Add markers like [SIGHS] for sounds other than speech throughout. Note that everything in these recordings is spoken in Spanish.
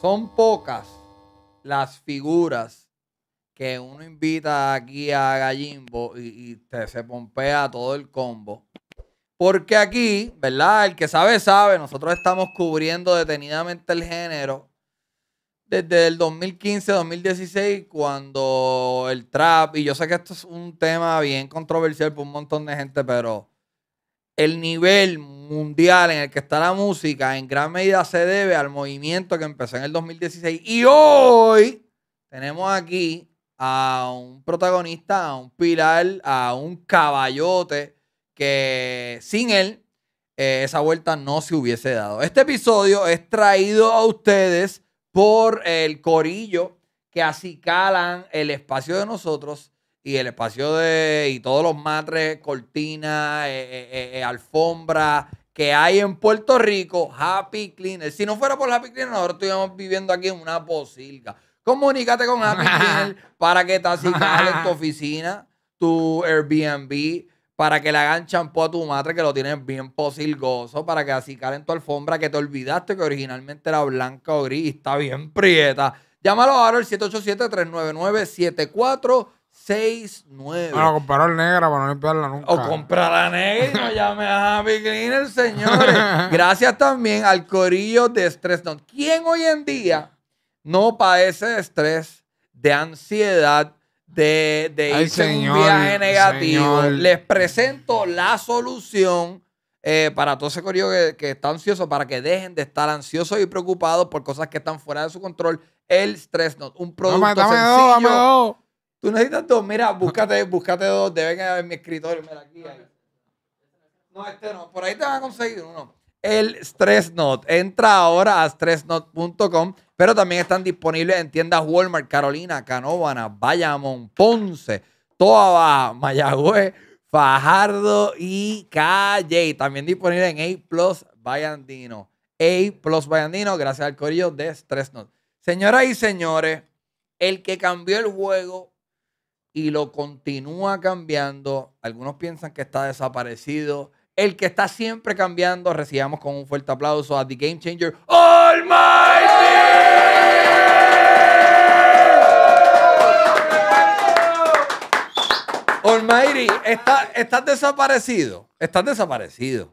Son pocas las figuras que uno invita aquí a Gallimbo y, se pompea todo el combo. Porque aquí, ¿verdad? El que sabe, sabe. Nosotros estamos cubriendo detenidamente el género desde el 2015-2016, cuando el trap, y yo sé que esto es un tema bien controversial por un montón de gente, pero el nivel mundial en el que está la música en gran medida se debe al movimiento que empezó en el 2016. Y hoy tenemos aquí a un protagonista, a un pilar, a un caballote que sin él eh, esa vuelta no se hubiese dado. Este episodio es traído a ustedes por el corillo que acicalan el espacio de nosotros y el espacio de. y todos los matres, cortinas, eh, eh, eh, alfombras que hay en Puerto Rico, Happy Cleaner. Si no fuera por Happy Cleaner, nosotros estuviéramos viviendo aquí en una posilga. Comunícate con Happy [LAUGHS] Cleaner para que te en tu [LAUGHS] oficina, tu Airbnb, para que le hagan champú a tu madre que lo tienes bien posilgoso, para que así en tu alfombra que te olvidaste que originalmente era blanca o gris, está bien prieta. Llámalo ahora al 787-399-74 6-9. Bueno, comprar negra para no limpiarla nunca. O comprar la negra y no llame a Green Cleaner, señores. [LAUGHS] Gracias también al corillo de estrés. ¿Quién hoy en día no padece de estrés, de ansiedad, de, irse un viaje negativo? Les presento la solución. Eh, para todo ese corillo que, está ansioso, para que dejen de estar ansiosos y preocupados por cosas que están fuera de su control, el Stress Note, un producto dame, Tú necesitas dos. Mira, búscate, búscate dos. Deben haber mi escritorio. Mira, aquí No, este no. Por ahí te van a conseguir uno. El Stress Not. Entra ahora a stressnot.com, pero también están disponibles en tiendas Walmart, Carolina, Canóvana, Bayamón, Ponce, Toa Baja, Mayagüez, Fajardo y Calle. También disponible en A Plus Bayandino. A Plus Bayandino, gracias al corillo de Stress Not. Señoras y señores, el que cambió el juego y lo continúa cambiando. Algunos piensan que está desaparecido. El que está siempre cambiando, recibamos con un fuerte aplauso a The Game Changer Almighty. Almighty, estás desaparecido. Estás desaparecido.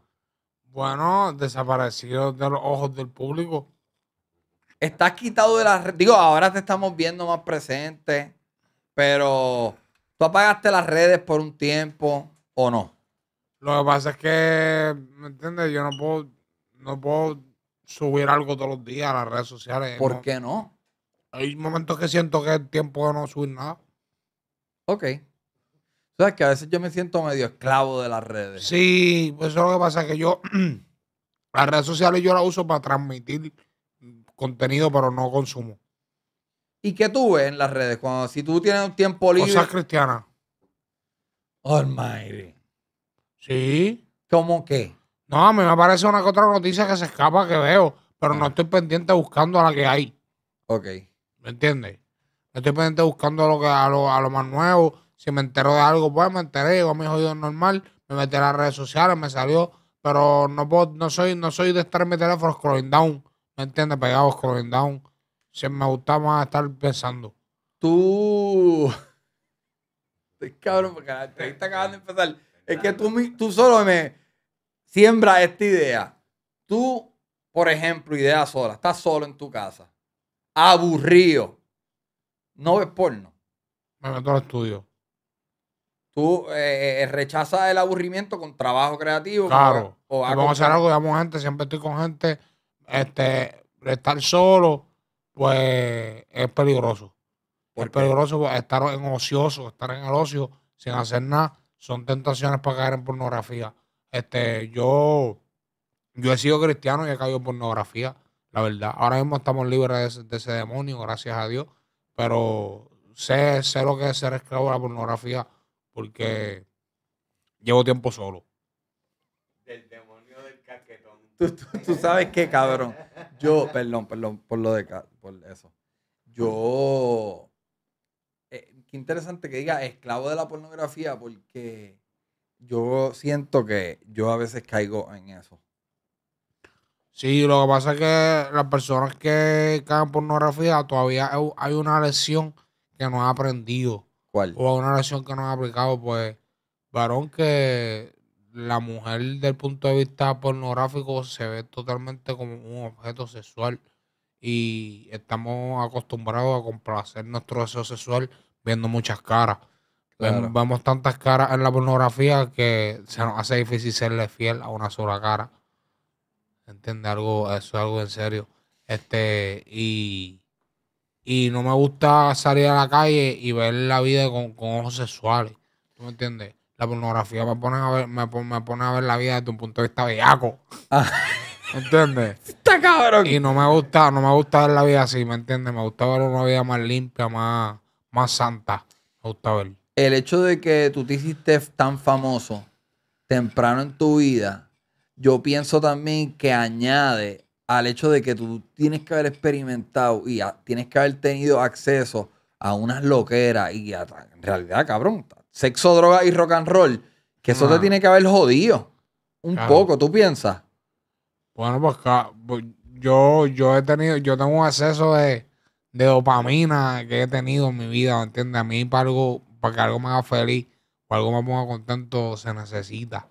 Bueno, desaparecido de los ojos del público. Estás quitado de las... Digo, ahora te estamos viendo más presente pero, ¿tú apagaste las redes por un tiempo o no? Lo que pasa es que, ¿me entiendes? Yo no puedo, no puedo subir algo todos los días a las redes sociales. ¿Por qué no? Hay momentos que siento que es tiempo de no subir nada. Ok. O sea, que a veces yo me siento medio esclavo de las redes. Sí, pues eso lo que pasa que yo, [CLEARS THROAT] las redes sociales yo las uso para transmitir contenido, pero no consumo. ¿Y qué tú ves en las redes? Cuando, si tú tienes un tiempo libre. Cosas cristianas. my. Sí. ¿Cómo qué? No, a mí me aparece una que otra noticia que se escapa que veo, pero no ah. estoy pendiente buscando a la que hay. Ok. ¿Me entiendes? No estoy pendiente buscando a lo, que, a lo, más nuevo. Si me entero de algo, pues me enteré, a me jodido normal, me metí a las redes sociales, me salió, pero no puedo, no soy, no soy de estar en mi teléfono scrolling down. ¿Me entiendes? Pegado scrolling down se me gusta más estar pensando. Tú. [LAUGHS] Estoy cabrón, porque de empezar. Es que tú, tú solo me siembras esta idea. Tú, por ejemplo, idea sola, estás solo en tu casa, aburrido, no ves porno. Me meto al estudio. Tú eh, eh, eh, rechazas el aburrimiento con trabajo creativo. Claro. vamos a hacer algo, digamos, gente, siempre estoy con gente, este, estar solo pues es peligroso. Es peligroso estar en ocioso, estar en el ocio sin hacer nada. Son tentaciones para caer en pornografía. Este, yo, yo he sido cristiano y he caído en pornografía, la verdad. Ahora mismo estamos libres de ese, demonio, gracias a Dios. Pero sé, sé lo que es ser esclavo de la pornografía porque llevo tiempo solo tú, sabes qué, cabrón. Yo, perdón, perdón por lo de por eso. Yo. Eh, qué interesante que diga esclavo de la pornografía, porque yo siento que yo a veces caigo en eso. Sí, lo que pasa es que las personas que caen pornografía todavía hay una lección que no ha aprendido. ¿Cuál? O una lección que no ha aplicado, pues, varón que la mujer del punto de vista pornográfico se ve totalmente como un objeto sexual y estamos acostumbrados a complacer nuestro deseo sexual viendo muchas caras. Vemos, tantas caras en la pornografía que se nos hace difícil serle fiel a una sola cara. ¿Entiendes? Algo, eso es algo en serio. Este, y, y no me gusta salir a la calle y ver la vida con, con ojos sexuales. ¿Tú me entiendes? la pornografía me pone a ver, la vida desde un punto de vista bellaco. Ah. [LAUGHS] ¿Entiendes? Está cabrón. Y no me gusta, no me gusta ver la vida así, ¿me entiendes? Me gusta ver una vida más limpia, más, más santa. Me gusta El hecho de que tú te hiciste tan famoso temprano en tu vida, yo pienso también que añade al hecho de que tú tienes que haber experimentado y tienes que haber tenido acceso a unas loqueras y a, en realidad, cabrón, sexo, droga y rock and roll, que eso te tiene que haber jodido. Un poco, ¿tú piensas? Bueno, pues, pues yo, yo he tenido, yo tengo un acceso de, dopamina que he tenido en mi vida, ¿me entiendes? A mí para algo, para que algo me haga feliz o algo me ponga contento se necesita.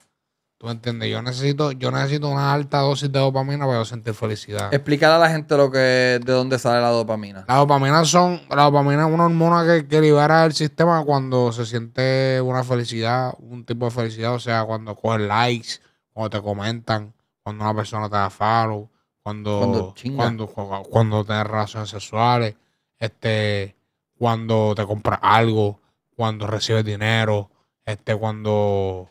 ¿Tú me entiendes? Yo necesito, yo necesito una alta dosis de dopamina para yo sentir felicidad. Explicar a la gente lo que, de dónde sale la dopamina. La dopamina son, la dopamina es una hormona que, libera el sistema cuando se siente una felicidad, un tipo de felicidad, o sea, cuando coges likes, cuando te comentan, cuando una persona te da follow, cuando, cuando, cuando, tienes relaciones sexuales, este, cuando te compras algo, cuando recibes dinero, este, cuando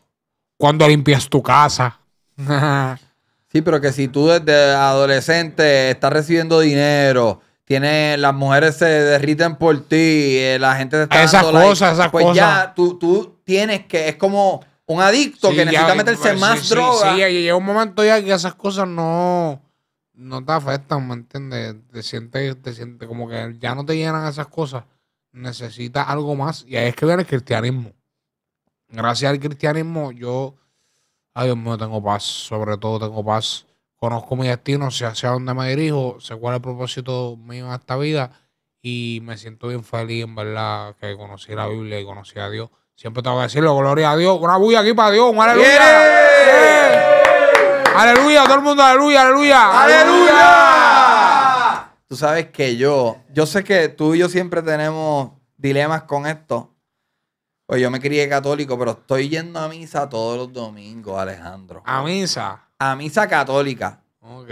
cuando limpias tu casa. sí, pero que si tú desde adolescente estás recibiendo dinero, tiene, las mujeres se derriten por ti, eh, la gente te está esas cosas, esas pues cosas. ya tú, tienes que, es como un adicto que necesita meterse pues, más sí, droga. Sí, llega un momento ya que esas cosas no, no te afectan, ¿me entiendes? Te sientes, te sientes como que ya no te llenan esas cosas. Necesitas algo más. Y ahí es que viene el cristianismo. Gracias al cristianismo, yo, ay Dios mío, tengo paz. Sobre todo tengo paz. Conozco mi destino, sé hacia dónde me dirijo, sé cuál es el propósito mío en esta vida y me siento bien feliz, en verdad, que conocí la Biblia y conocí a Dios. Siempre te voy a decirlo, gloria a Dios. Una bulla aquí para Dios, un aleluya. Aleluya, todo el mundo, aleluya, aleluya. Aleluya. Tú sabes que yo, yo sé que tú y yo siempre tenemos dilemas con esto, pues yo me crié católico, pero estoy yendo a misa todos los domingos, Alejandro. ¿A misa? A misa católica. Ok.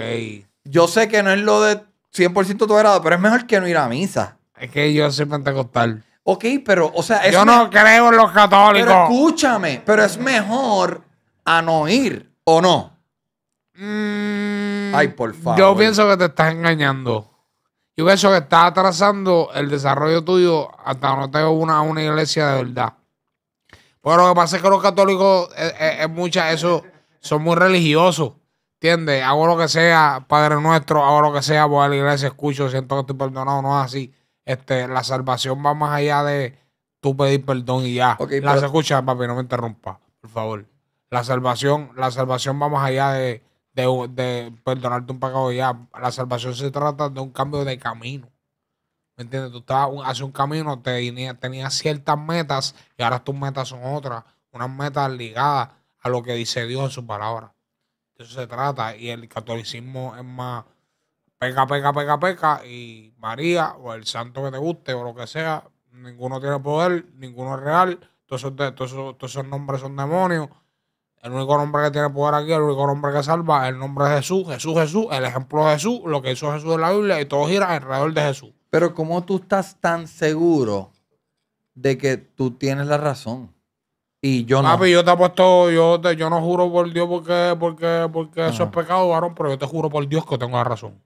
Yo sé que no es lo de 100% tolerado, pero es mejor que no ir a misa. Es que yo soy pentecostal. Ok, pero, o sea... yo no creo en los católicos. Pero escúchame, pero es mejor a no ir, ¿o no? Mm, Ay, por favor. Yo pienso que te estás engañando. Yo pienso que estás atrasando el desarrollo tuyo hasta no tengo una, una iglesia de verdad. Bueno, lo que pasa es que los católicos, es, eh, eh, eh, eso, son muy religiosos. ¿Entiendes? Hago lo que sea, Padre Nuestro, hago lo que sea, voy a la iglesia, escucho, siento que estoy perdonado, no es así. Este, la salvación va más allá de tú pedir perdón y ya. la escucha, papi, no me interrumpa, por favor. La salvación, la salvación va más allá de, de, de perdonarte un pecado y ya. La salvación se trata de un cambio de camino. ¿Me entiendes? Tú estabas hace un camino, te, tenías ciertas metas y ahora tus metas son otras, unas metas ligadas a lo que dice Dios en su palabra. De eso se trata y el catolicismo es más peca, peca, peca, peca y María o el santo que te guste o lo que sea, ninguno tiene poder, ninguno es real, todos esos, todos nombres son demonios. El único nombre que tiene poder aquí, el único nombre que salva el nombre de Jesús, Jesús, Jesús, el ejemplo de Jesús, lo que hizo Jesús en la Biblia y todo gira alrededor de Jesús. Pero ¿cómo tú estás tan seguro de que tú tienes la razón? Y yo no. Papi, yo te apuesto, yo, yo no juro por Dios porque, porque, porque eso es pecado, varón, pero yo te juro por Dios que tengo la razón.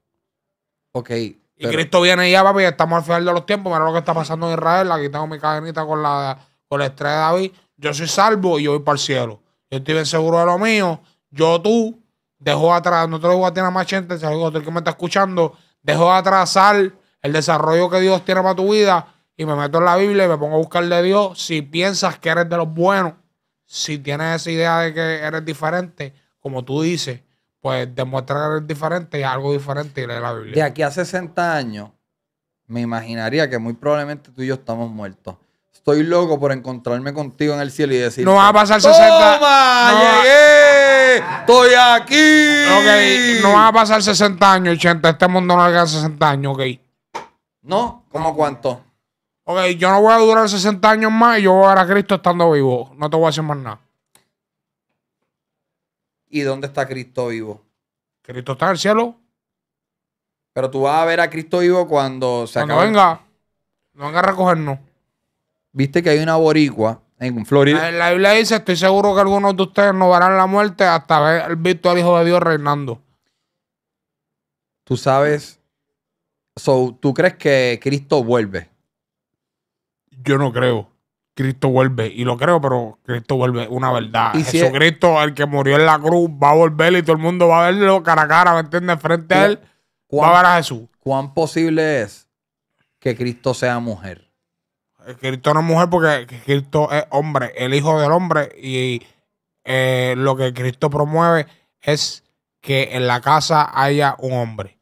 Ok. Y Cristo viene ya, papi, estamos al final de los tiempos. Mira lo que está pasando en Israel. Aquí tengo mi cadenita con la, con la estrella de David. Yo soy salvo y yo voy para el cielo. Yo estoy bien seguro de lo mío. Yo, tú, dejo atrás, no te lo digo a ti más, gente, que me está escuchando, dejo atrás atrasar el desarrollo que Dios tiene para tu vida y me meto en la Biblia y me pongo a buscarle de Dios. Si piensas que eres de los buenos, si tienes esa idea de que eres diferente, como tú dices, pues demuestra que eres diferente y algo diferente y lee la Biblia. De aquí a 60 años, me imaginaría que muy probablemente tú y yo estamos muertos. Estoy loco por encontrarme contigo en el cielo y decir. No va a pasar 60. ¡Toma! ¡Llegué! ¡Estoy aquí! Ok, no va a pasar 60 años, 80. Este mundo no a 60 años, ok. No, ¿cómo cuánto? Ok, yo no voy a durar 60 años más y yo voy a ver a Cristo estando vivo. No te voy a hacer más nada. ¿Y dónde está Cristo vivo? Cristo está en el cielo. Pero tú vas a ver a Cristo vivo cuando se cuando venga. No venga a recogernos. Viste que hay una boricua en Florida. La Biblia dice, estoy seguro que algunos de ustedes no verán la muerte hasta ver visto al Hijo de Dios reinando. Tú sabes ¿tú crees que Cristo vuelve? Yo no creo. Cristo vuelve. Y lo creo, pero Cristo vuelve una verdad. ¿Y si Jesucristo, el que murió en la cruz, va a volver y todo el mundo va a verlo cara a cara, ¿me entiendes? Frente a él, va a ver a Jesús. ¿Cuán posible es que Cristo sea mujer? Eh, Cristo no es mujer porque Cristo es hombre, el hijo del hombre. Y eh, lo que Cristo promueve es que en la casa haya un hombre.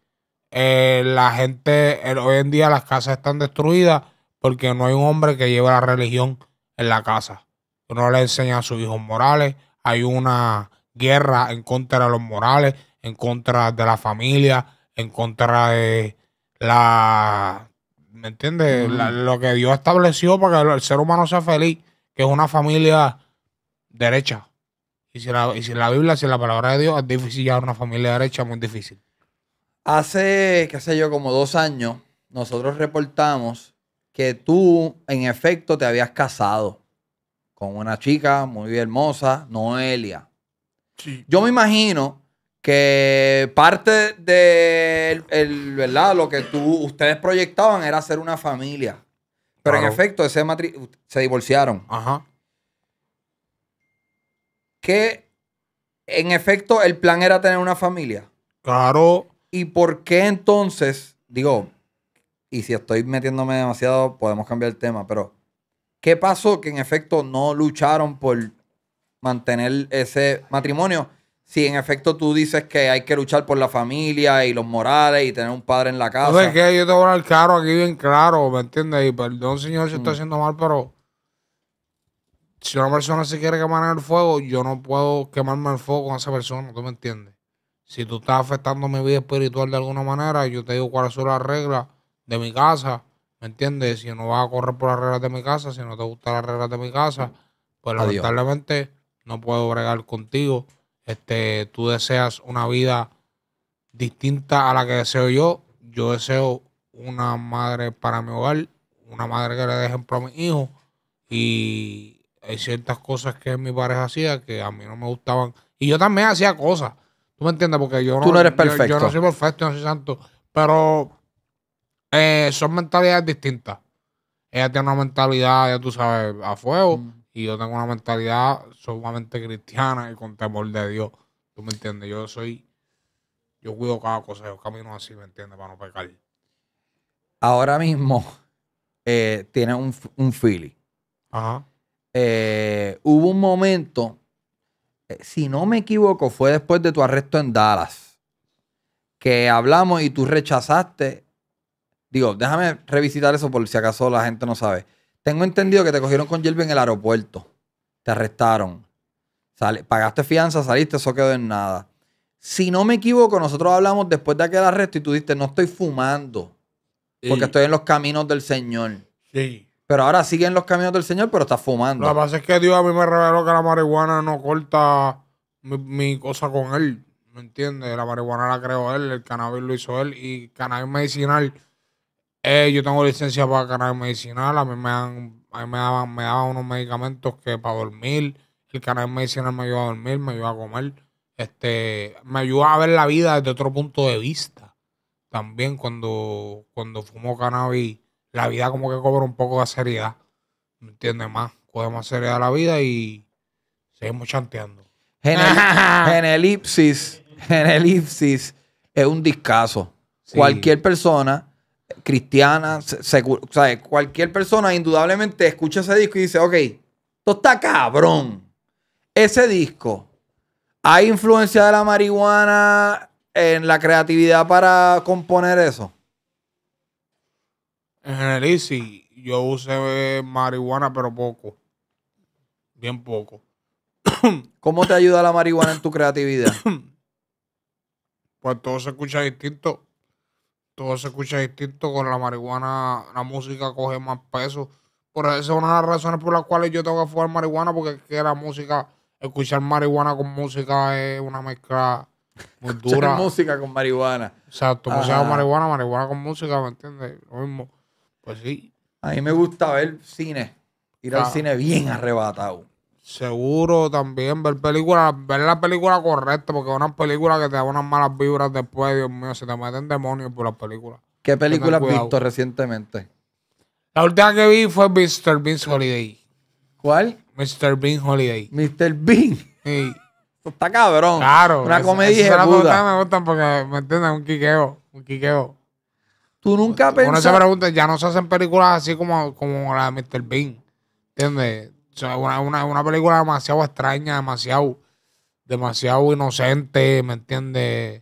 Eh, la gente, eh, hoy en día las casas están destruidas porque no hay un hombre que lleve la religión en la casa. uno le enseña a sus hijos morales. Hay una guerra en contra de los morales, en contra de la familia, en contra de la... ¿Me entiendes? lo que Dios estableció para que el ser humano sea feliz, que es una familia derecha. Y si la, y si la Biblia, si la palabra de Dios, es difícil ya una familia derecha, es muy difícil. Hace, qué sé yo, como dos años, nosotros reportamos que tú, en efecto, te habías casado con una chica muy hermosa, Noelia. Sí. Yo me imagino que parte de lo que tú, ustedes proyectaban era hacer una familia. Pero en efecto, ese se divorciaron. Ajá. Que en efecto el plan era tener una familia. Claro. ¿Y por qué entonces, digo, y si estoy metiéndome demasiado, podemos cambiar el tema, pero ¿qué pasó que en efecto no lucharon por mantener ese matrimonio? Si en efecto tú dices que hay que luchar por la familia y los morales y tener un padre en la casa. ¿Sabes qué, yo te voy a hablar claro aquí bien claro, ¿me entiendes? Y perdón, señor, si estoy mm. haciendo mal, pero si una persona se quiere quemar en el fuego, yo no puedo quemarme el fuego con esa persona, ¿tú me entiendes? Si tú estás afectando mi vida espiritual de alguna manera, yo te digo cuáles son las reglas de mi casa. ¿Me entiendes? Si no vas a correr por las reglas de mi casa, si no te gustan las reglas de mi casa, pues lamentablemente no puedo bregar contigo. Este, tú deseas una vida distinta a la que deseo yo. Yo deseo una madre para mi hogar, una madre que le dé ejemplo a mis hijos. Y hay ciertas cosas que mi pareja hacía que a mí no me gustaban. Y yo también hacía cosas Tú me entiendes, porque yo no, eres perfecto. Yo, no soy perfecto, yo no soy santo. Pero eh, son mentalidades distintas. Ella tiene una mentalidad, ya tú sabes, a fuego. Mm. Y yo tengo una mentalidad sumamente cristiana y con temor de Dios. ¿Tú me entiendes? Yo soy. Yo cuido cada cosa, yo camino así, ¿me entiendes? Para no pecar. Ahora mismo eh, tiene un, un Philly. Ajá. Eh, hubo un momento eh, si no me equivoco, fue después de tu arresto en Dallas que hablamos y tú rechazaste. Digo, déjame revisitar eso por si acaso la gente no sabe. Tengo entendido que te cogieron con Yelby en el aeropuerto. Te arrestaron. pagaste fianza, saliste, eso quedó en nada. Si no me equivoco, nosotros hablamos después de aquel arresto y tú dijiste, no estoy fumando. Porque eh, estoy en los caminos del Señor. Sí. Pero ahora sigue en los caminos del Señor, pero está fumando. Lo que pasa es que Dios a mí me reveló que la marihuana no corta mi, cosa con él. ¿Me entiendes? La marihuana la creó él, el cannabis lo hizo él. Y cannabis medicinal, eh, yo tengo licencia para cannabis medicinal. A mí me, me, daban, me daban unos medicamentos que para dormir. El cannabis medicinal me ayuda a dormir, me ayuda a comer. Este, me ayuda a ver la vida desde otro punto de vista. También cuando, cuando cannabis la vida como que cobra un poco de seriedad. ¿Me entiendes? Más, Podemos más seriedad la vida y seguimos chanteando. [LAUGHS] En, [LAUGHS] elipsis, en elipsis es un discazo. Cualquier persona cristiana, cualquier persona indudablemente escucha ese disco y dice, ok, esto está cabrón. Ese disco, ¿hay influencia de la marihuana en la creatividad para componer eso? En general, sí, yo usé marihuana, pero poco. Bien poco. [COUGHS] ¿Cómo te ayuda la marihuana en tu creatividad? [COUGHS] pues todo se escucha distinto. Todo se escucha distinto. Con la marihuana, la música coge más peso. Por eso es una de las razones por las cuales yo tengo que fumar marihuana, porque que la música, escuchar marihuana con música es una mezcla muy [LAUGHS] dura. música con marihuana. Exacto, música con marihuana, marihuana con música, ¿me entiendes? Lo mismo. Pues sí. A mí me gusta ver cine. Ir al ah. cine bien arrebatado. Seguro también ver películas, ver la película correcta, porque una película que te da unas malas vibras después, Dios mío, se te meten demonios por las películas. ¿Qué película has visto recientemente? La última que vi fue Mr. Bean's Holiday. ¿Cuál? Mr. Bean Holiday. Mr. Bean. Sí. Está cabrón. Claro. Una comedia me gustan porque me entienden un quiqueo. Un quiqueo. Tú nunca Uno se pregunta, ya no se hacen películas así como, como la de Mr. Bean. ¿Entiendes? O una, película demasiado extraña, demasiado, demasiado inocente, ¿me entiendes?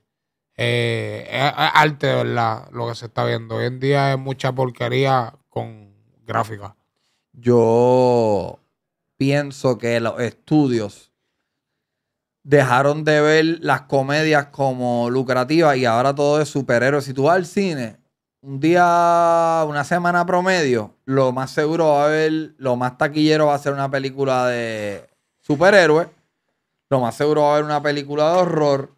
es, eh, eh, eh, arte, de verdad, lo que se está viendo. Hoy en día es mucha porquería con gráfica. Yo pienso que los estudios dejaron de ver las comedias como lucrativas y ahora todo es superhéroes. Si tú vas al cine, un día, una semana promedio, lo más seguro va a haber, lo más taquillero va a ser una película de superhéroes. Lo más seguro va a haber una película de horror.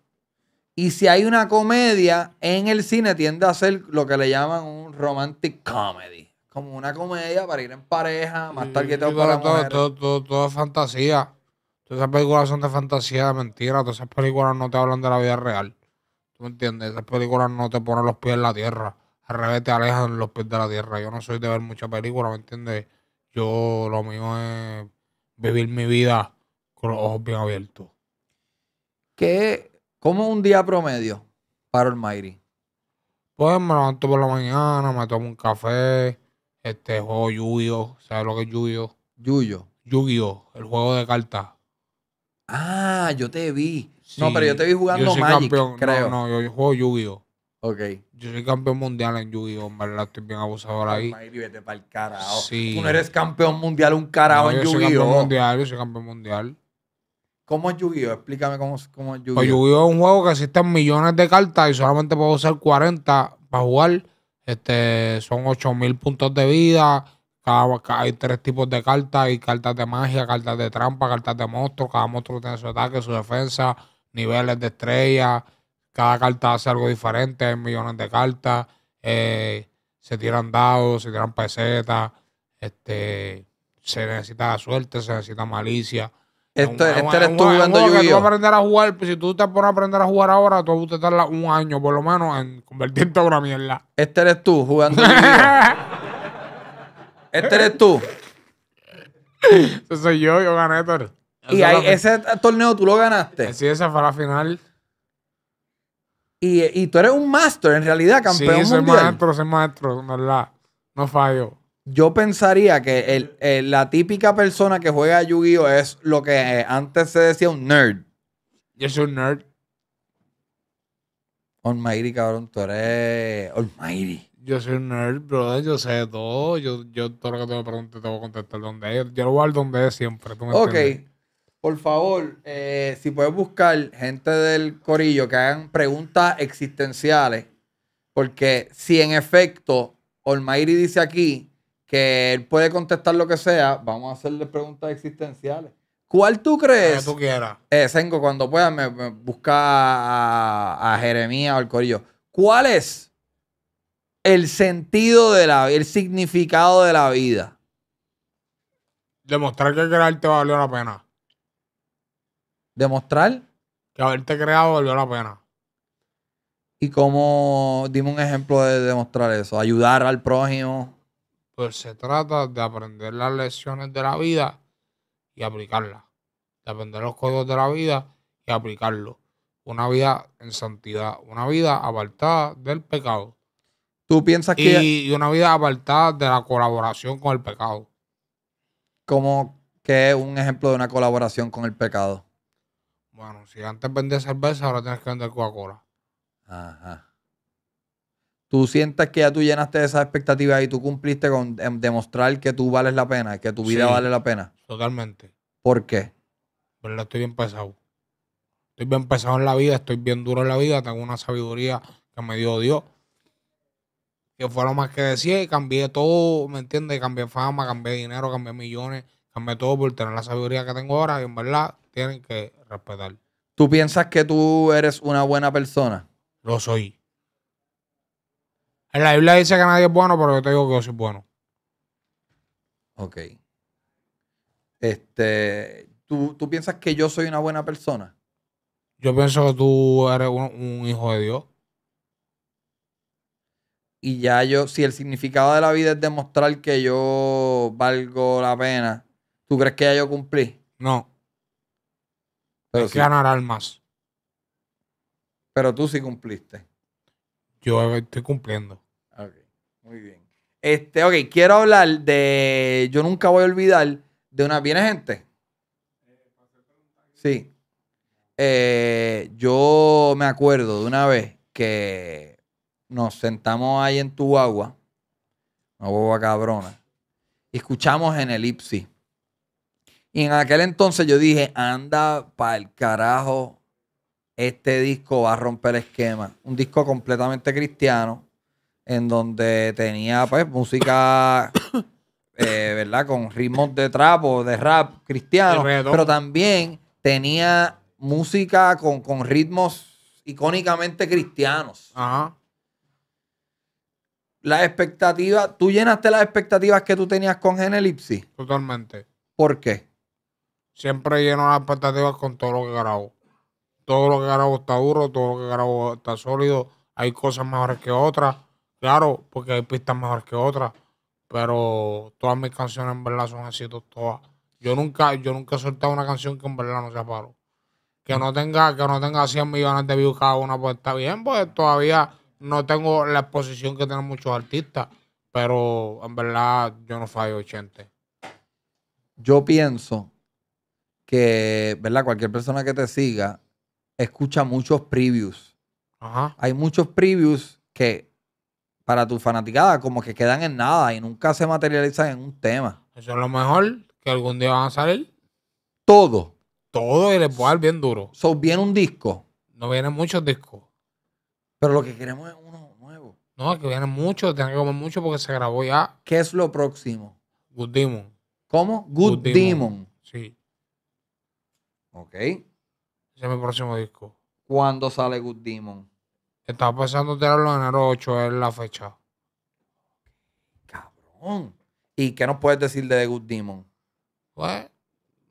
Y si hay una comedia en el cine, tiende a ser lo que le llaman un romantic comedy. Como una comedia para ir en pareja, más tarjeteo para la todo, todo, todo, es fantasía. Todas esas películas son de fantasía, de mentira. Todas esas películas no te hablan de la vida real. ¿Tú me entiendes? Esas películas no te ponen los pies en la tierra al revés te alejan los pies de la tierra. Yo no soy de ver mucha película, ¿me entiendes? Yo lo mío es vivir mi vida con los ojos bien abiertos. ¿Qué, ¿Cómo un día promedio para el Mayri? Pues me levanto por la mañana, me tomo un café, este juego Yuyo, ¿sabes lo que es Yuyo? Yuyo. yu el juego de cartas. Ah, yo te vi. no, pero yo te vi jugando yo creo. No, yo juego Yu-Gi-Oh. Yo soy campeón mundial en Yu-Gi-Oh! verdad, estoy bien abusador ahí. Tú no eres campeón mundial, un carajo en Yu-Gi-Oh! Yo soy campeón mundial, yo soy campeón mundial. ¿Cómo es Yu-Gi-Oh? Explícame cómo, cómo es Yu-Gi-Oh. Pues Yu-Gi-Oh es un juego que existen millones de cartas y solamente puedo usar 40 para jugar. Este, son 8000 puntos de vida. Cada, hay tres tipos de cartas. Hay cartas de magia, cartas de trampa, cartas de monstruo. Cada monstruo tiene su ataque, su defensa, niveles de estrella cada carta hace algo diferente, hay millones de cartas, eh, se tiran dados, se tiran pesetas, este, se necesita suerte, se necesita malicia. Este, este eres tú jugando yo. aprender a jugar, pues, si tú te pones a aprender a jugar ahora, tú vas a tardar un año por lo menos en convertirte en una mierda. Este eres tú jugando. [LAUGHS] este eres tú. Ese soy yo, yo gané, Y ese torneo tú lo ganaste. Sí, esa fue la final. Y, y tú eres un máster, en realidad, campeón sí, soy maestro, soy maestro, ¿verdad? No fallo. Yo pensaría que el, la típica persona que juega a Yu-Gi-Oh! es lo que eh, antes se decía un nerd. Yo soy un nerd. Almighty, cabrón, tú eres Almighty. Yo soy un nerd, brother. Yo sé todo. Yo, yo todo lo que te voy te voy a contestar donde es. Yo lo voy al donde es siempre. ¿tú me ok por favor, eh, si puedes buscar gente del corillo que hagan preguntas existenciales, porque si en efecto Olmairi dice aquí que él puede contestar lo que sea, vamos a hacerle preguntas existenciales. ¿Cuál tú crees? Que tú quieras. Eh, Sengo, cuando puedas, me, busca a, a Jeremías o al corillo. ¿Cuál es el sentido de la vida, el significado de la vida? Demostrar que te valió la pena demostrar. Que haberte creado valió la pena. ¿Y cómo, dime un ejemplo de demostrar eso? Ayudar al prójimo. Pues se trata de aprender las lecciones de la vida y aplicarlas. De aprender los códigos de la vida y aplicarlos. Una vida en santidad, una vida apartada del pecado. ¿Tú piensas que.? Y una vida apartada de la colaboración con el pecado. Como que es un ejemplo de una colaboración con el pecado. Bueno, si antes vendías cerveza, ahora tienes que vender Coca-Cola. Ajá. Tú sientes que ya tú llenaste de esas expectativas y tú cumpliste con em, demostrar que tú vales la pena, que tu vida vale la pena. Totalmente. ¿Por qué? estoy bien pesado. Estoy bien pesado en la vida, estoy bien duro en la vida, tengo una sabiduría que me dio Dios. Que fue lo más que decía y cambié todo, ¿me entiendes? Cambié fama, cambié dinero, cambié millones, cambié todo por tener la sabiduría que tengo ahora y en verdad tienen que respetar. ¿Tú piensas que tú eres una buena persona? Lo soy. En la Biblia dice que nadie es bueno, pero yo te digo que yo soy bueno. Ok. Este, ¿tú, piensas que yo soy una buena persona? Yo pienso que tú eres un, un hijo de Dios. Y ya yo, si el significado de la vida es demostrar que yo valgo la pena, ¿tú crees que ya yo cumplí? No. Pero Hay Pero tú sí cumpliste. Yo estoy cumpliendo. Ok, muy bien. Este, ok, quiero hablar de. Yo nunca voy a olvidar de una. ¿Viene gente? Sí. Eh, yo me acuerdo de una vez que nos sentamos ahí en tu agua, una boba cabrona, y escuchamos en el elipsis y en aquel entonces yo dije, anda para el carajo, este disco va a romper el esquema. Un disco completamente cristiano, en donde tenía pues música, [COUGHS] eh, ¿verdad? Con ritmos de trapo, de rap cristiano, pero también tenía música con, ritmos icónicamente cristianos. Ajá. La expectativa. tú llenaste las expectativas que tú tenías con Genelipsis. Totalmente. ¿Por qué? siempre lleno las expectativas con todo lo que grabo. Todo lo que grabo está duro, todo lo que grabo está sólido. Hay cosas mejores que otras, claro, porque hay pistas mejores que otras. Pero todas mis canciones en verdad son así. todas. Yo nunca, yo nunca he soltado una canción que en verdad no sea paro. Que no tenga, que no tenga 100 millones de views cada una, pues está bien, pues todavía no tengo la exposición que tienen muchos artistas. Pero en verdad yo no fallo 80. Yo pienso que, ¿verdad? Cualquier persona que te siga escucha muchos previews. Ajá. Hay muchos previews que para tu fanaticada como que quedan en nada y nunca se materializan en un tema. Eso es lo mejor, que algún día van a salir. Todo. Todo y les voy a dar bien duro. viene un disco. No vienen muchos discos. Pero lo que queremos es uno nuevo. No, que vienen muchos, tienen que comer mucho porque se grabó ya. ¿Qué es lo próximo? Good Demon. ¿Cómo? Good, Demon. Sí. Ok. Ese es mi próximo disco. ¿Cuándo sale Good Demon? Estaba pensando tirarlo en enero 8, es la fecha. Cabrón. ¿Y qué nos puedes decir de Good Demon? Pues,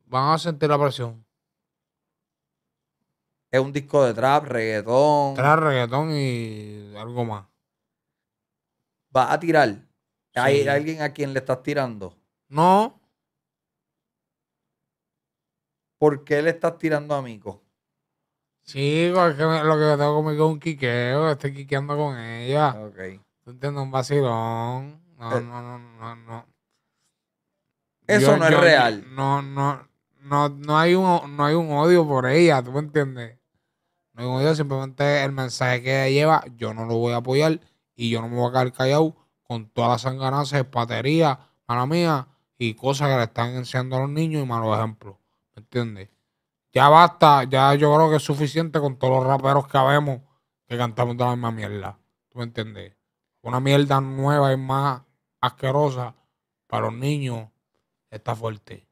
van a sentir la presión. Es un disco de trap, reggaetón. Trap, reggaetón y algo más. ¿Vas a tirar? ¿Hay alguien a quien le estás tirando? No, ¿por qué le estás tirando a Mico? Sí, lo que tengo conmigo es un quiqueo, estoy quiqueando con ella. Ok. Tú entiendes un vacilón. No, eh. no, no, no, Eso no es real. No, no, no, no hay un, no hay un odio por ella, ¿tú me entiendes? No hay un odio, simplemente el mensaje que ella lleva, yo no lo voy a apoyar y yo no me voy a caer callado con todas las ganancias espatería, mala mía, y cosas que le están enseñando a los niños y malos ejemplos. Ya basta, ya yo creo que es suficiente con todos los raperos que habemos que cantamos toda la misma mierda. ¿Tú me entiendes? Una mierda nueva y más asquerosa para los niños está fuerte.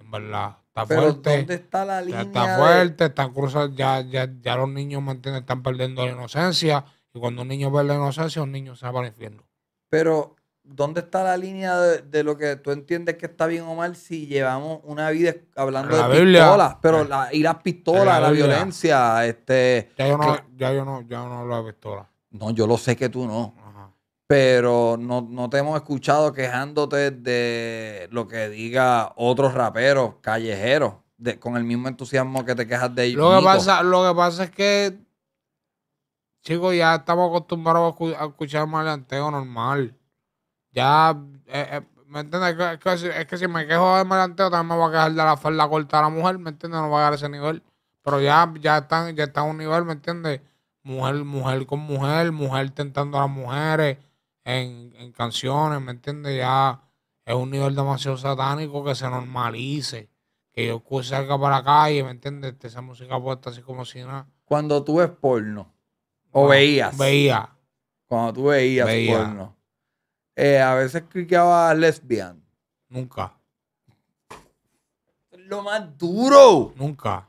En verdad, está fuerte. ¿dónde está la línea? Está fuerte, están ya, ya, ya los niños mantienen, están perdiendo la inocencia. Y cuando un niño pierde la inocencia, un niño se va al infierno. Pero ¿dónde está la línea de, lo que tú entiendes que está bien o mal si llevamos una vida hablando de pistolas? Pero y las pistolas, la, violencia, este. Ya yo, no, ya yo no, ya no hablo de pistolas. No, yo lo sé que tú no. Pero no, te hemos escuchado quejándote de lo que diga otros raperos callejeros, de, con el mismo entusiasmo que te quejas de ellos. Lo, que pasa, lo que pasa es que, chicos, ya estamos acostumbrados a escuchar maleanteo normal. Ya, eh, eh, ¿me entiendes? Es que, si me quejo de malanteo, también me voy a quejar de la falda corta a la mujer, ¿me entiendes? No va a llegar a ese nivel. Pero ya, ya están, ya está un nivel, ¿me entiendes? Mujer, mujer con mujer, mujer tentando a las mujeres en, canciones, ¿me entiendes? Ya es un nivel demasiado satánico que se normalice. Que yo salga para la calle, ¿me entiendes? Este, esa música puesta así como si nada. Cuando tú ves porno, o veías. Veía. Cuando tú veías veía. porno. Eh, a veces cliqueaba lesbian. Nunca. Lo más duro. Nunca.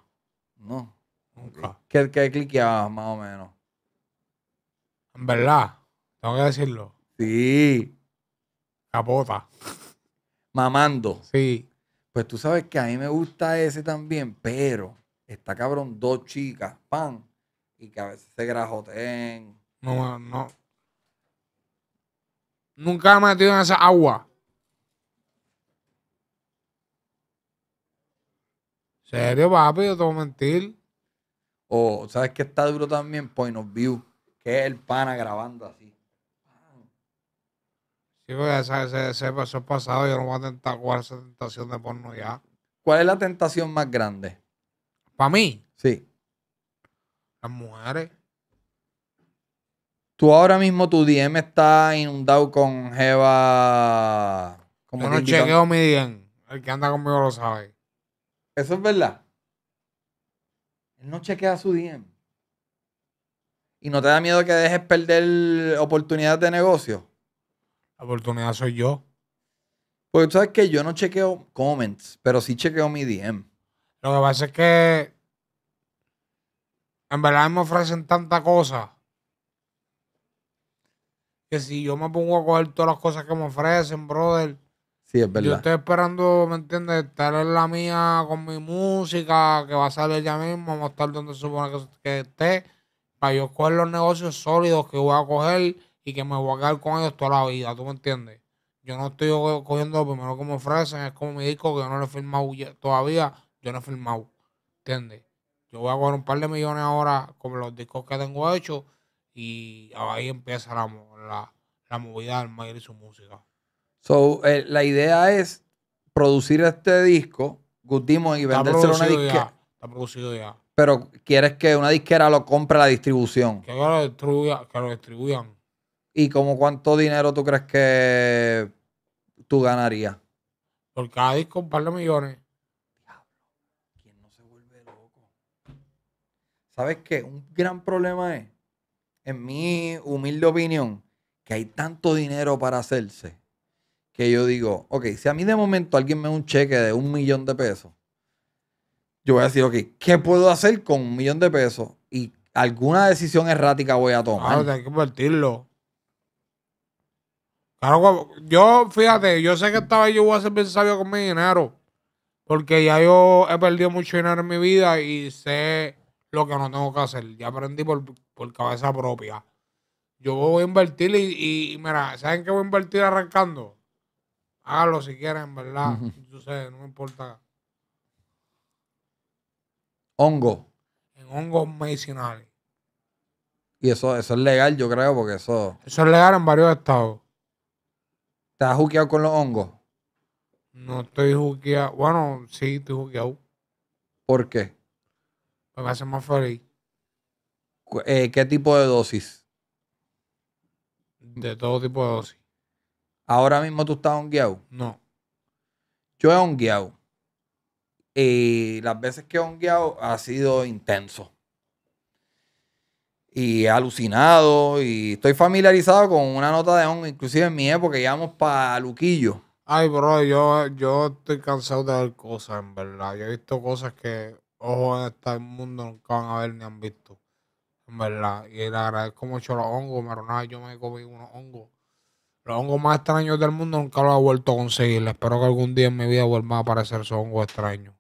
No. Nunca. ¿Qué, qué más o menos? En verdad. Tengo que decirlo. Sí. Capota. Mamando. Sí. Pues tú sabes que a mí me gusta ese también, pero está cabrón dos chicas, pan, y que a veces se grajoteen. No, no. Nunca me he metido en esa agua. ¿Serio, papi? Yo te voy a mentir. O, ¿sabes qué está duro también? Point of View. Que es el pana grabando así. Sí, porque a ese, ese eso pasado. Yo no voy a tentar jugar esa tentación de porno ya. ¿Cuál es la tentación más grande? ¿Para mí? Sí. Las mujeres. Tú ahora mismo tu DM está inundado con Jeva. Como Yo no chequeo mi DM. El que anda conmigo lo sabe. Eso es verdad. Él no chequea su DM. ¿Y no te da miedo que dejes perder oportunidades de negocio? La oportunidad soy yo. Porque tú sabes que yo no chequeo comments, pero sí chequeo mi DM. Lo que pasa es que en verdad me ofrecen tanta cosa si yo me pongo a coger todas las cosas que me ofrecen, brother. Sí, es verdad. Yo estoy esperando, ¿me entiendes? Estar en la mía con mi música, que va a salir ya mismo, vamos a estar donde se supone que, esté, para yo coger los negocios sólidos que voy a coger y que me voy a quedar con ellos toda la vida, ¿tú me entiendes? Yo no estoy cogiendo lo primero que me ofrecen, es como mi disco que yo no lo he firmado todavía, yo no he firmado, ¿entiendes? Yo voy a coger un par de millones ahora con los discos que tengo hechos y ahí empieza la, la, la movida del y su música. So, eh, la idea es producir este disco, Good y vendérselo a una disquera. Está producido ya. Pero quieres que una disquera lo compre la distribución. Que lo, que distribuyan. ¿Y como cuánto dinero tú crees que tú ganarías? Por cada disco un par de millones. vuelve ¿Sabes qué? Un gran problema es, en mi humilde opinión, que hay tanto dinero para hacerse que yo digo, ok, si a mí de momento alguien me da un cheque de un millón de pesos, yo voy a decir, ok, ¿qué puedo hacer con un millón de pesos? Y alguna decisión errática voy a tomar. Claro, hay que invertirlo. Claro, yo, fíjate, yo sé que estaba yo voy a ser bien sabio con mi dinero. Porque ya yo he perdido mucho dinero en mi vida y sé lo que no tengo que hacer. Ya aprendí por, por cabeza propia. Yo voy a invertir y, y mira, ¿saben qué voy a invertir arrancando? Hágalo si quieren, ¿verdad? Yo no me importa. Hongo. En hongos medicinales. Y eso, es legal, yo creo, porque eso. Eso es legal en varios estados. ¿Te has juqueado con los hongos? No estoy juqueado. Bueno, sí, estoy juqueado. ¿Por qué? Porque me hace más feliz. Eh, ¿Qué tipo de dosis? De todo tipo de dosis. ¿Ahora mismo tú estás hongueado? No. Yo he hongueado. Y eh, las veces que he hongueado ha sido intenso. Y alucinado. Y estoy familiarizado con una nota de hongo. Inclusive en mi época íbamos para Luquillo. Ay, bro, yo, yo estoy cansado de ver cosas, en verdad. Yo he visto cosas que ojo, en este mundo nunca van a ver ni han visto en verdad. Y le agradezco mucho los hongos, Yo me comí unos hongos. Los hongos más extraños del mundo nunca los he vuelto a conseguir. Espero que algún día en mi vida vuelva a aparecer esos hongos extraños.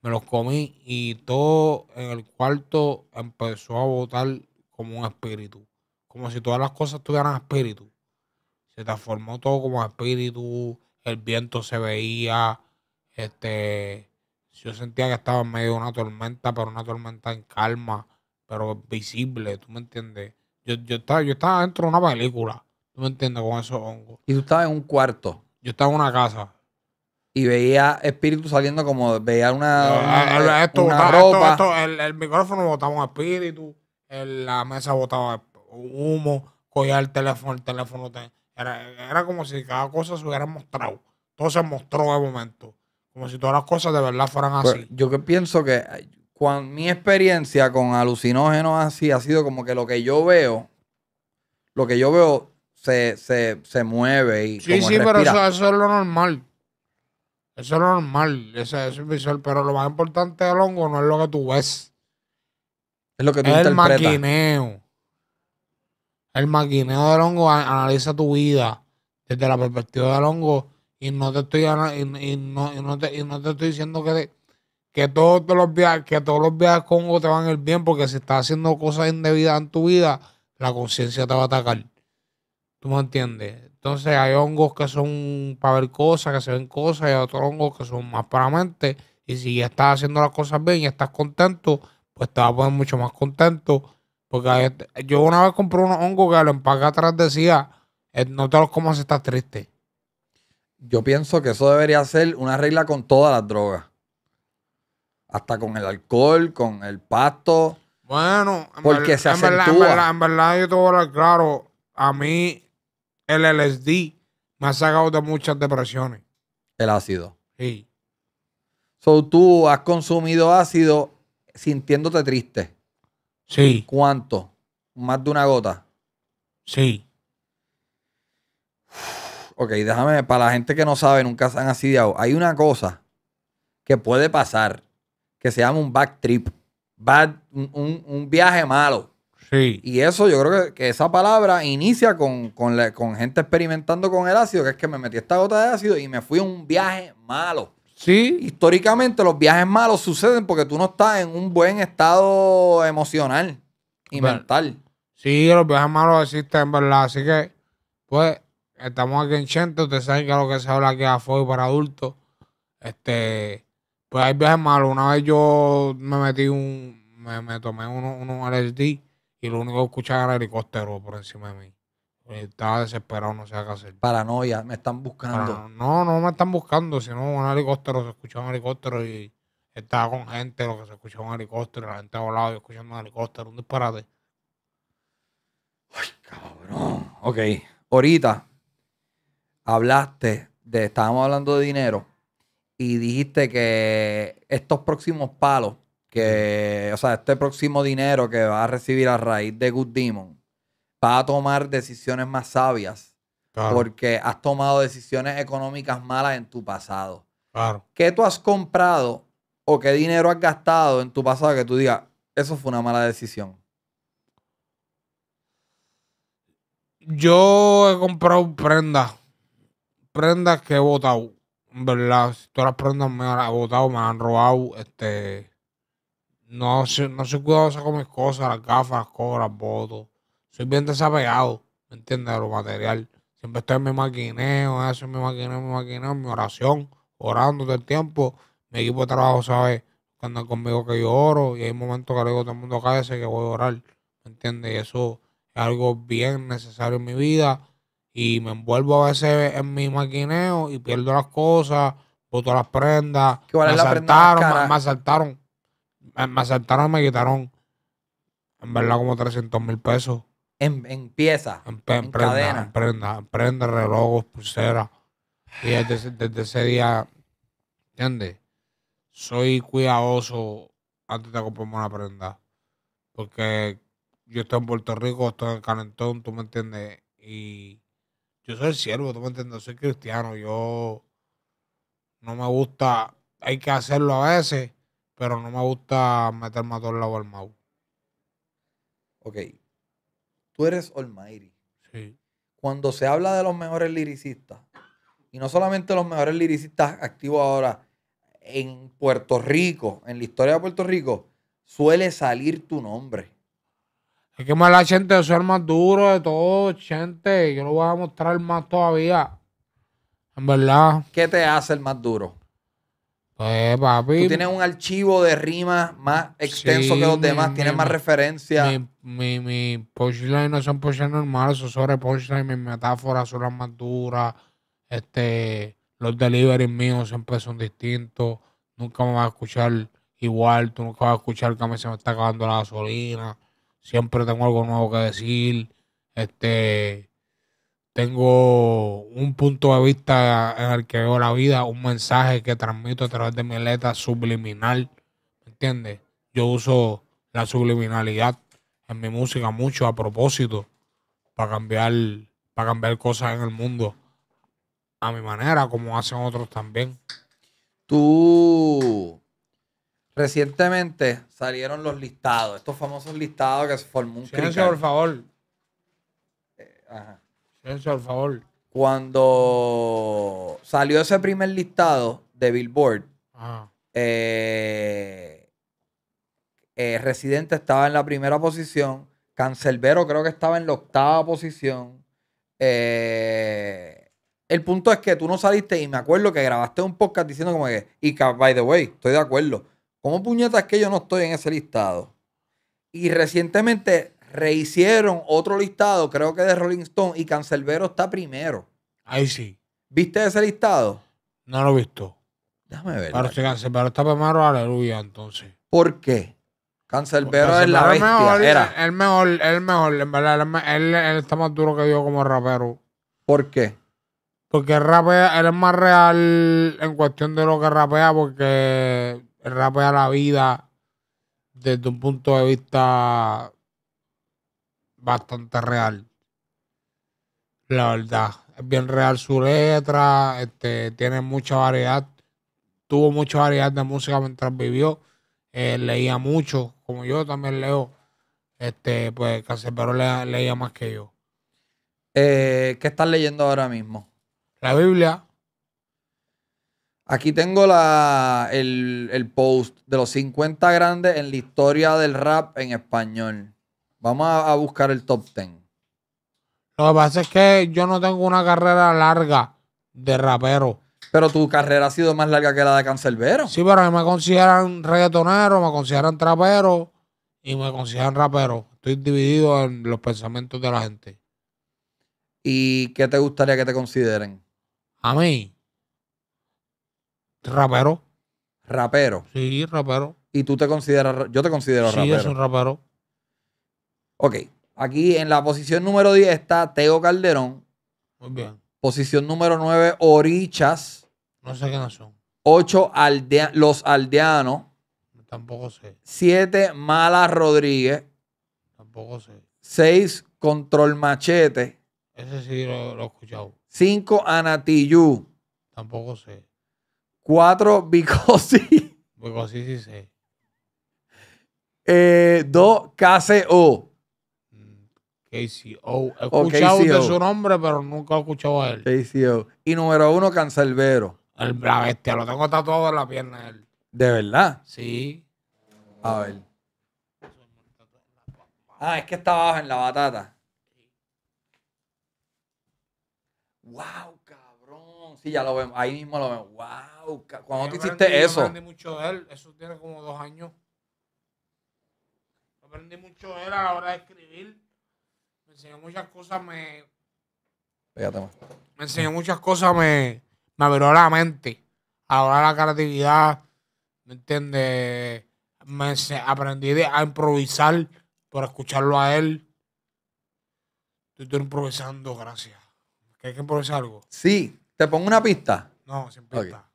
Me los comí y todo en el cuarto empezó a votar como un espíritu. Como si todas las cosas tuvieran espíritu. Se transformó todo como espíritu. El viento se veía. Este. Yo sentía que estaba en medio de una tormenta, pero una tormenta en calma pero visible, ¿tú me entiendes? Yo, yo, estaba, yo estaba dentro de una película, ¿tú me entiendes? Con esos hongos. Y tú estabas en un cuarto. Yo estaba en una casa. Y veía espíritu saliendo como, veía una, el, ropa. el, micrófono botaba un espíritu, la mesa botaba humo, cogía el teléfono, el teléfono era, como si cada cosa se hubiera mostrado. Todo se mostró de momento. Como si todas las cosas de verdad fueran pues, así. yo que pienso que mi experiencia con alucinógenos así ha sido como que lo que yo veo, lo que yo veo se, se, mueve y. Sí, sí, pero eso, es lo normal. Eso es lo normal, ese, visual. Pero lo más importante del hongo no es lo que tú ves. Es lo que tú es El maquineo. El maquineo del hongo analiza tu vida desde la perspectiva del hongo y no te estoy, y, no, y no, te, estoy diciendo que que todos los viajes, que todos los con hongos te van a bien, porque si estás haciendo cosas indebidas en tu vida, la conciencia te va a atacar. ¿Tú me entiendes? Entonces hay hongos que son para ver cosas, que se ven cosas, y hay otros hongos que son más para la mente. Y si ya estás haciendo las cosas bien y estás contento, pues te vas a poner mucho más contento. Porque este, yo una vez compré unos hongos que lo empaque atrás decía, eh, no te los comas si estás triste. Yo pienso que eso debería ser una regla con todas las drogas hasta con el alcohol, con el pasto. Bueno, porque se acentúa. en, verdad, en verdad, yo te voy hablar claro. A mí, el LSD me ha sacado de muchas depresiones. El ácido. Sí. So, tú has consumido ácido sintiéndote triste. Sí. ¿Cuánto? ¿Más de una gota? Sí. [SIGHS] Ok, déjame, para la gente que no sabe, nunca se han asidiado. Hay una cosa que puede pasar que se llama un back trip. un, viaje malo. Sí. Y eso, yo creo que, esa palabra inicia con, gente experimentando con el ácido, que es que me metí esta gota de ácido y me fui a un viaje malo. Sí. Históricamente los viajes malos suceden porque tú no estás en un buen estado emocional y mental. Sí, los viajes malos existen, en verdad. Así que, pues, estamos aquí en Chente. Ustedes saben que lo que se habla aquí afuera para adultos. Este, pues hay viajes malos. Una vez yo me metí un. Me, tomé uno, uno LSD y lo único que escuchaba era helicóptero por encima de mí. Eh, estaba desesperado, no sé qué hacer. Paranoia, me están buscando. no, no me están buscando, sino un helicóptero, se escuchaba un helicóptero y estaba con gente, lo que se escuchaba un helicóptero, la gente hablaba y escuchando un helicóptero, un disparate. Ay, cabrón. Ok, ahorita hablaste de, estábamos hablando de dinero y dijiste que estos próximos palos, que, o sea, este próximo dinero que vas a recibir a raíz de Good Demon, vas a tomar decisiones más sabias. Porque has tomado decisiones económicas malas en tu pasado. ¿Qué tú has comprado o qué dinero has gastado en tu pasado que tú digas, eso fue una mala decisión? Yo he comprado prendas. Prendas que he botado verdad, todas las prendas me han agotado, me han robado, este, no, soy, no soy cuidadoso con mis cosas, las gafas, las cobras, las Soy bien desapegado, ¿me entiendes? De lo material. Siempre estoy en mi maquineo, eso, en mi mi oración, orando todo el tiempo. Mi equipo de trabajo sabe cuando es conmigo que yo oro y hay momentos que le digo todo el mundo cállese que voy a orar, ¿me entiendes? Y eso es algo bien necesario en mi vida y me envuelvo a veces en mi maquineo y pierdo las cosas, boto las prendas. me, asaltaron, me, asaltaron, me, asaltaron, me quitaron en verdad como 300 mil pesos. En, en piezas. En, prendas, en, prenda, en prenda, en relojes, pulseras. Y desde, ese día, ¿entiendes? Soy cuidadoso antes de comprarme una prenda. Porque yo estoy en Puerto Rico, estoy en Calentón, tú me entiendes. Y yo soy siervo, tú me entiendes, soy cristiano, yo no me gusta, hay que hacerlo a veces, pero no me gusta meterme a todos lado al mau. Ok, tú eres Almighty. Sí. Cuando se habla de los mejores liricistas, y no solamente los mejores liricistas activos ahora, en Puerto Rico, en la historia de Puerto Rico, suele salir tu nombre. Es que mala gente, eso es el más duro de todo, gente. Yo lo voy a mostrar más todavía. En verdad. ¿Qué te hace el más duro? Pues, papi. Tú tienes un archivo de rimas más extenso que los demás, tienes más referencia. Mi, mi, mi punchline no son punchlines normales, son sobre punchlines, mis metáforas son las más duras. Este, los deliveries míos siempre son distintos. Nunca me vas a escuchar igual, tú nunca vas a escuchar que a mí se me está acabando la gasolina. Siempre tengo algo nuevo que decir. Este, tengo un punto de vista en el que veo la vida, un mensaje que transmito a través de mi letra subliminal. ¿Me entiendes? Yo uso la subliminalidad en mi música mucho a propósito para cambiar, para cambiar cosas en el mundo a mi manera, como hacen otros también. Tú Recientemente salieron los listados, estos famosos listados que se formó un Silencio, por favor. Eh, ajá. por favor. Cuando salió ese primer listado de Billboard, eh, eh, Residente estaba en la primera posición, Cancelbero creo que estaba en la octava posición. el punto es que tú no saliste y me acuerdo que grabaste un podcast diciendo como que, y by the way, estoy de acuerdo. ¿Cómo puñetas que yo no estoy en ese listado? Y recientemente rehicieron otro listado, creo que de Rolling Stone, y Cancelbero está primero. Ahí sí. ¿Viste ese listado? No lo he visto. Déjame ver. Pero si Cancelvero está primero, aleluya, entonces. ¿Por qué? Cancelbero es la bestia. Mejor, era. El mejor, el mejor, en verdad. Él, está más duro que yo como rapero. ¿Por qué? Porque él es más real en cuestión de lo que rapea, porque el rap a la vida desde un punto de vista bastante real. La verdad, es bien real su letra, este, tiene mucha variedad, tuvo mucha variedad de música mientras vivió, eh, leía mucho, como yo también leo, este, pues pero le, leía más que yo. Eh, ¿Qué estás leyendo ahora mismo? La Biblia. Aquí tengo el, post de los 50 grandes en la historia del rap en español. Vamos a, buscar el top 10. Lo que pasa es que yo no tengo una carrera larga de rapero. Pero tu carrera ha sido más larga que la de Cancelbero. Sí, pero me consideran reggaetonero, me consideran trapero y me consideran rapero. Estoy dividido en los pensamientos de la gente. ¿Y qué te gustaría que te consideren? A mí. Rapero. Rapero. Sí, rapero. ¿Y tú te consideras, yo te considero rapero? Sí, es un rapero. Ok, aquí en la posición número 10 está Teo Calderón. Muy bien. Posición número 9, Orichas. No sé quiénes son. 8, Los Aldeanos. Tampoco sé. 7, Mala Rodríguez. Tampoco sé. 6, Control Machete. Ese sí lo, lo he escuchado. 5, Anatillú. Tampoco sé. Cuatro, Bicosi. Bicosi, sí, sí. Eh, dos, KCO. Mm, KCO. He oh, escuchado de su nombre, pero nunca he escuchado a él. KCO. Y número uno, Cancelbero. El, la bestia, lo tengo tatuado en la pierna él. ¿De verdad? Sí. A ver. Ah, es que está abajo en la batata. ¡Wow, cabrón! Sí, ya lo vemos. Ahí mismo lo vemos. ¡Wow! cuando te hiciste eso? aprendí mucho de él. Eso tiene como dos años. Aprendí mucho de él a la hora de escribir. Me enseñó muchas cosas, me... Pégate más. Me enseñó muchas cosas, me, me abrió la mente. Ahora la creatividad, ¿me entiendes? Me aprendí a improvisar por escucharlo a él. estoy improvisando, gracias. ¿Hay que improvisar algo? Sí. ¿Te pongo una pista? No, sin pista.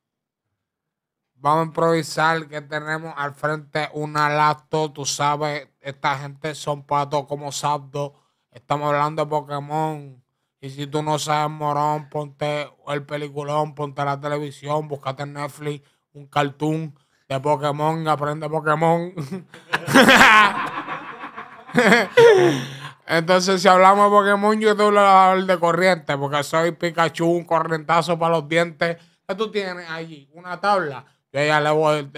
Vamos a improvisar que tenemos al frente una laptop. Tú sabes, esta gente son patos como Sabdo. Estamos hablando de Pokémon. Y si tú no sabes, morón, ponte el peliculón, ponte la televisión, búscate en Netflix un cartoon de Pokémon, aprende Pokémon. [LAUGHS] Entonces, si hablamos de Pokémon, yo te voy de corriente, porque soy Pikachu, un correntazo para los dientes. ¿Qué tú tienes allí? Una tabla yo ella le voy,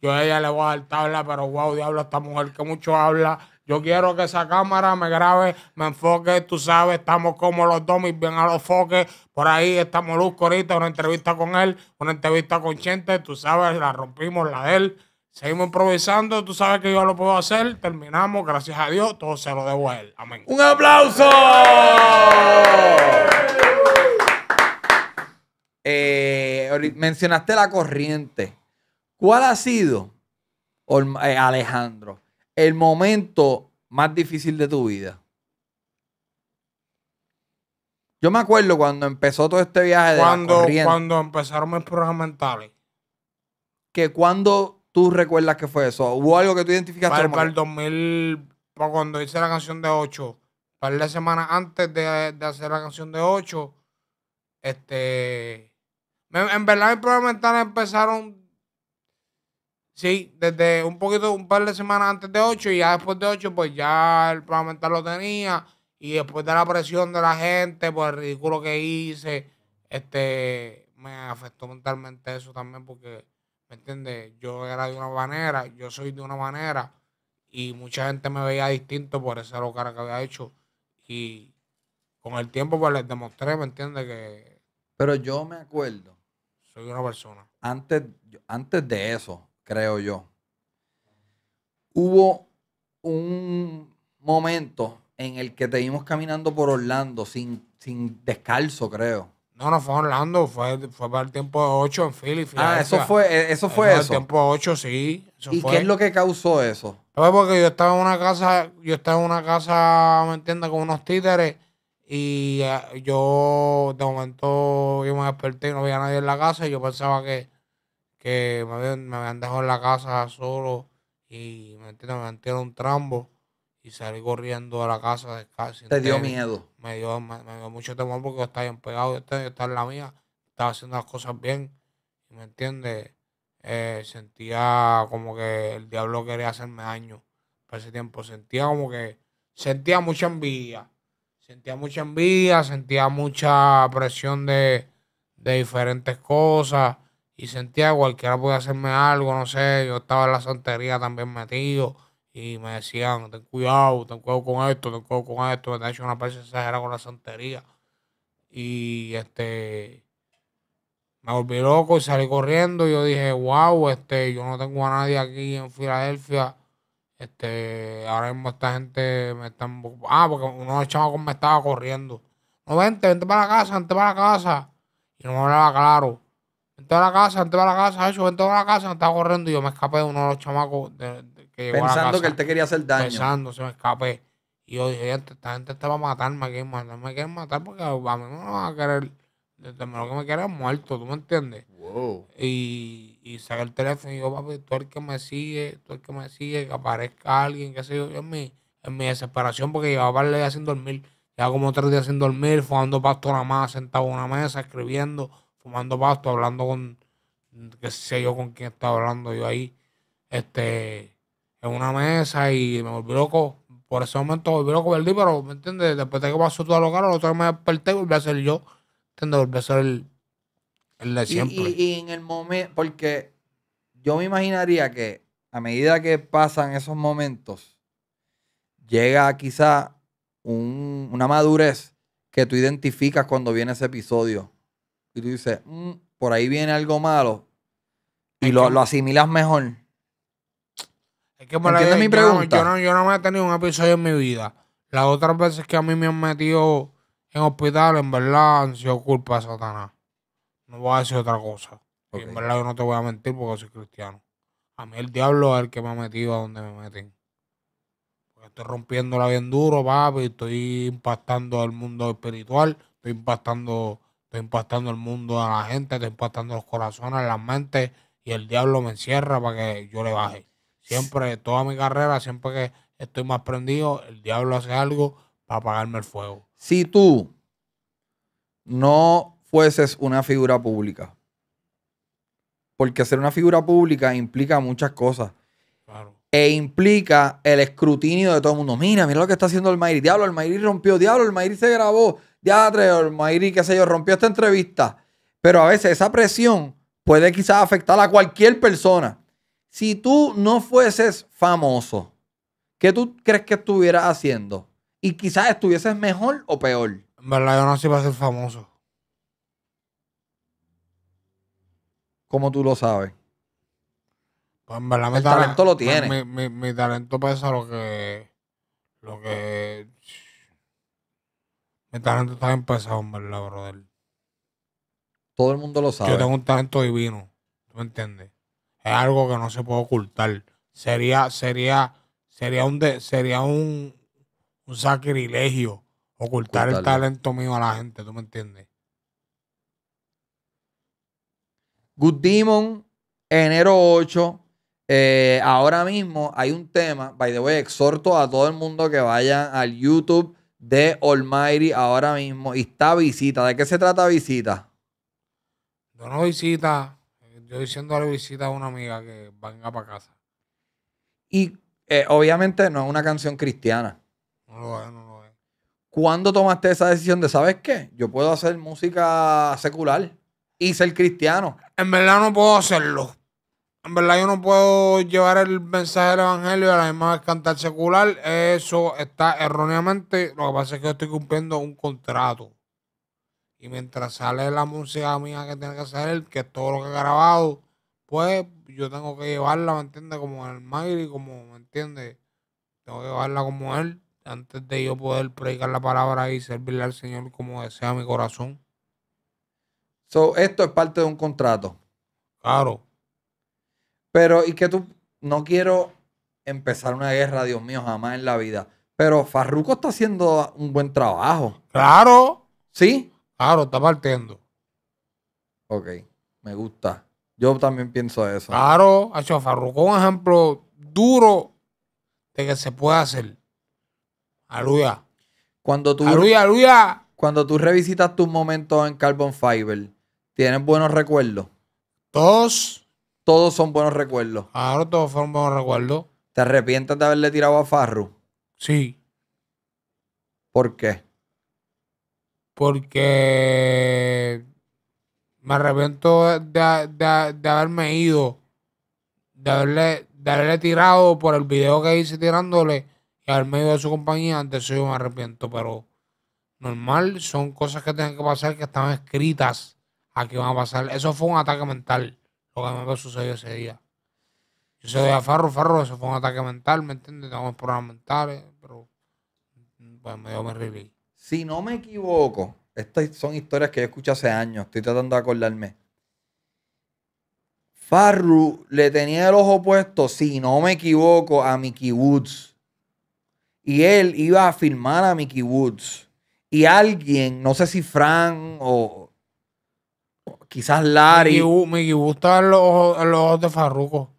yo a ella le voy dar tabla, pero guau diablo, esta mujer que mucho habla. Yo quiero que esa cámara me grabe, me enfoque, tú sabes, estamos como los dos, bien a los foques. Por ahí estamos luz, ahorita, una entrevista con él, una entrevista con Chente, tú sabes, la rompimos, la de él. Seguimos improvisando, tú sabes que yo lo puedo hacer, terminamos, gracias a Dios, todo se lo debo a él. Amén. Un aplauso. Eh, mencionaste la corriente. ¿Cuál ha sido, eh, Alejandro, el momento más difícil de tu vida? Yo me acuerdo cuando empezó todo este viaje de cuando, la corriente. Cuando empezaron mis programas mentales. Que cuando tú recuerdas que fue eso, hubo algo que tú identificaste. Para, el 2000, cuando hice la canción de 8, para la semana antes de, de hacer la canción de 8, este, en verdad, mis problemas mentales empezaron. Sí, desde un poquito, un par de semanas antes de 8 y ya después de 8, pues ya el problema mental lo tenía. Y después de la presión de la gente por el ridículo que hice, este, me afectó mentalmente eso también porque, ¿me entiendes? Yo era de una manera, yo soy de una manera y mucha gente me veía distinto por esa locura que había hecho. Y con el tiempo pues les demostré, ¿me entiendes? Que... Pero yo me acuerdo soy una persona. Antes, antes de eso, creo yo, hubo un momento en el que te vimos caminando por Orlando sin, sin descalzo, creo. No, no fue Orlando, fue, para el tiempo 8 en Philly. Ah, eso e, fue eso. Fue eso. el tiempo 8, sí. ¿Y qué es lo que causó eso? Porque yo estaba en una casa, yo estaba en una casa, ¿me entiendes? Con unos títeres y ah, yo de momento yo me desperté y no había nadie en la casa y yo pensaba que, me, habían, dejado en la casa solo y me entiendes, me metieron un trambo y salí corriendo a la casa ¿Te dio miedo? Me dio, mucho temor porque estaba bien pegado, yo estaba, en la mía, estaba haciendo las cosas bien, ¿me entiende eh, sentía como que el diablo quería hacerme daño para ese tiempo, sentía como que, sentía mucha envidia, Sentía mucha envidia, sentía mucha presión de, diferentes cosas y sentía que cualquiera podía hacerme algo, no sé, yo estaba en la santería también metido y me decían, ten cuidado, ten cuidado con esto, ten cuidado con esto, me han hecho una presión exagerada con la santería y este me volví loco y salí corriendo yo dije, wow, este, yo no tengo a nadie aquí en Filadelfia este, ahora mismo esta gente me está... Ah, porque uno de los chamacos me estaba corriendo. No, vente, vente para la casa, vente para la casa. Y no me hablaba claro. Vente para la casa, vente para la casa, hecho, vente para la casa, me estaba corriendo. Y yo me escapé de uno de los chamacos de, que llegó Pensando a que él te quería hacer daño. Pensando, se me escapé. Y yo dije, esta gente está va a matar, me quieren matar, me quieren matar porque a mí no me van a querer de lo que me quedara muerto, ¿tú me entiendes? Y, y saca el teléfono y yo, papi, tú el que me sigue, tú el que me sigue, que aparezca alguien, qué sé yo, en mi, en mi desesperación, porque llevaba varios días sin dormir, llevaba como tres días sin dormir, fumando pasto nada más, sentado en una mesa, escribiendo, fumando pasto, hablando con, qué sé yo con quién estaba hablando yo ahí, este, en una mesa y me volví loco. Por ese momento volví loco, perdí, pero, ¿me entiendes? Después de que pasó todo lo caro, lo otro me desperté y volví a ser yo. Volvió el, el de siempre. Y, en el momento, porque yo me imaginaría que a medida que pasan esos momentos, llega quizá una madurez que tú identificas cuando viene ese episodio. Y tú dices, mm, por ahí viene algo malo. Y lo, asimilas mejor. Es que por mi pregunta? Yo no, yo no me he tenido un episodio en mi vida. Las otras veces que a mí me han metido en hospital, en verdad, han sido culpa de Satanás. No voy a decir otra cosa. En verdad, yo no te voy a mentir porque soy cristiano. A mí el diablo es el que me ha metido a donde me meten. Porque estoy rompiéndola bien duro, papi. Estoy impactando el mundo espiritual. Estoy impactando, estoy impactando el mundo a la gente. Estoy impactando los corazones, las mentes. Y el diablo me encierra para que yo le baje. Siempre, toda mi carrera, siempre que estoy más prendido, el diablo hace algo para apagarme el fuego si tú no fueses una figura pública, porque ser una figura pública implica muchas cosas. E implica el escrutinio de todo el mundo. Mira, mira lo que está haciendo el Mayri. Diablo, el Mayri rompió. Diablo, el Mayri se grabó. Diablo, el Mayri, qué sé yo, rompió esta entrevista. Pero a veces esa presión puede quizás afectar a cualquier persona. Si tú no fueses famoso, ¿qué tú crees que estuvieras haciendo? y quizás estuvieses mejor o peor. En verdad, yo no va a ser famoso. Como tú lo sabes? Pues en verdad, mi talento lo tiene. Mi, talento pesa lo que. Lo que. Mi talento está bien pesado, en verdad, brother. Todo el mundo lo sabe. Yo tengo un talento divino. ¿Tú me entiendes? Es algo que no se puede ocultar. Sería, sería, sería un sería un, un sacrilegio ocultar el talento mío a la gente, ¿tú me entiendes? Good Demon, enero 8. Eh, ahora mismo hay un tema, by the way, exhorto a todo el mundo que vaya al YouTube de Almighty ahora mismo. Y está visita. ¿De qué se trata visita? Yo no visita. Yo diciendo la visita a una amiga que venga para casa. Y eh, obviamente no es una canción cristiana. No no ¿Cuándo tomaste esa decisión de, ¿sabes qué? Yo puedo hacer música secular y ser cristiano. En verdad no puedo hacerlo. En verdad yo no puedo llevar el mensaje del evangelio a la misma vez cantar secular. Eso está erróneamente. Lo que pasa es que yo estoy cumpliendo un contrato. Y mientras sale la música mía que tiene que salir, que es todo lo que he grabado, pues yo tengo que llevarla, ¿me entiendes? Como el Magri, como, ¿me entiendes? Tengo que llevarla como él antes de yo poder predicar la palabra y servirle al Señor como desea mi corazón. esto es parte de un contrato. Claro. Pero, y que tú, no quiero empezar una guerra, Dios mío, jamás en la vida. Pero Farruco está haciendo un buen trabajo. Claro. ¿Sí? Claro, está partiendo. Ok, me gusta. Yo también pienso eso. Claro, ha hecho un ejemplo duro de que se puede hacer. Aluya. Cuando tú, Cuando tú revisitas tus momentos en Carbon Fiber, ¿tienes buenos recuerdos? Todos. Todos son buenos recuerdos. Ahora todos son buenos recuerdos. ¿Te arrepientes de haberle tirado a Farru? Sí. ¿Por qué? Porque me arrepiento de, haberme ido, de haberle, de haberle tirado por el video que hice tirándole y al medio de su compañía, antes yo me arrepiento, pero normal, son cosas que tienen que pasar que están escritas a que van a pasar. Eso fue un ataque mental, lo que me sucedió ese día. Yo se a Farro, Farro, eso fue un ataque mental, ¿me entiendes? Tengo problemas mentales, pero pues medio me reí. Si no me equivoco, estas son historias que yo escuché hace años, estoy tratando de acordarme. farro le tenía el ojo puesto, si no me equivoco, a Mickey Woods y él iba a filmar a Mickey Woods. Y alguien, no sé si Frank o quizás Larry. Mickey, Woods estaba en los, ojos de Farruko.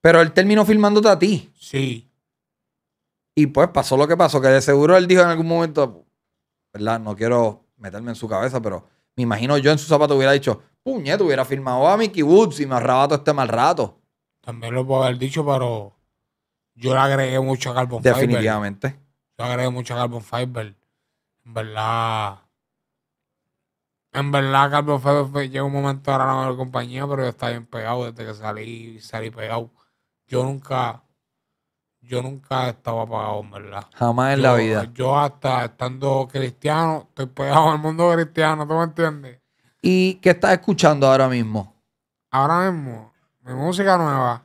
Pero él terminó filmándote a ti. Sí. Y pues pasó lo que pasó, que de seguro él dijo en algún momento, ¿verdad? No quiero meterme en su cabeza, pero me imagino yo en su zapato hubiera dicho, puñet, hubiera firmado a Mickey Woods y me arrabato este mal rato. También lo puedo haber dicho, pero yo le agregué mucho a Carbon Definitivamente. Fiber. Yo agregué mucho a Carbon Fiber. En verdad. En verdad, Carbon Fiber llega un momento ahora la compañía, pero yo estaba bien pegado desde que salí, salí pegado. Yo nunca, yo nunca estaba pagado, en verdad. Jamás en la vida. Yo hasta estando cristiano, estoy pegado al mundo cristiano, ¿tú me entiendes? ¿Y qué estás escuchando ahora mismo? Ahora mismo, mi música nueva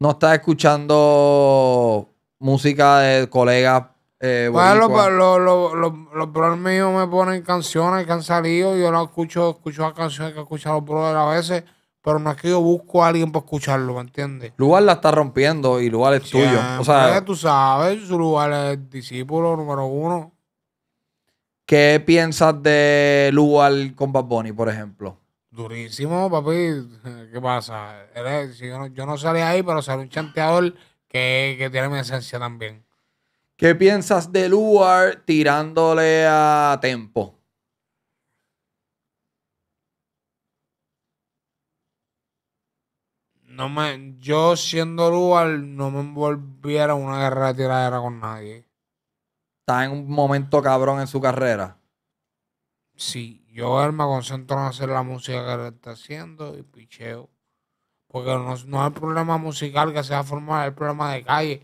no estás escuchando música de colegas. bueno, eh, pues, los lo, míos me ponen canciones que han salido. Yo no escucho, escucho las canciones que escuchan los brothers a veces. Pero no es que yo busco a alguien para escucharlo, ¿me entiendes? Lugar la está rompiendo y Lugar es tuyo. O sea, tú sabes, su lugar es discípulo número uno. ¿Qué piensas de Lugar con Bad Bunny, por ejemplo? Durísimo, papi. ¿Qué pasa? yo, no, salí ahí, pero salí un chanteador que, tiene mi esencia también. ¿Qué piensas de Luar tirándole a Tempo? No me, yo siendo Luar no me envolviera en una guerra de tiradera con nadie. Está en un momento cabrón en su carrera. Sí. Yo me concentro en hacer la música que él está haciendo y picheo. Porque no, no es problema musical que se va a formar, es el problema de calle.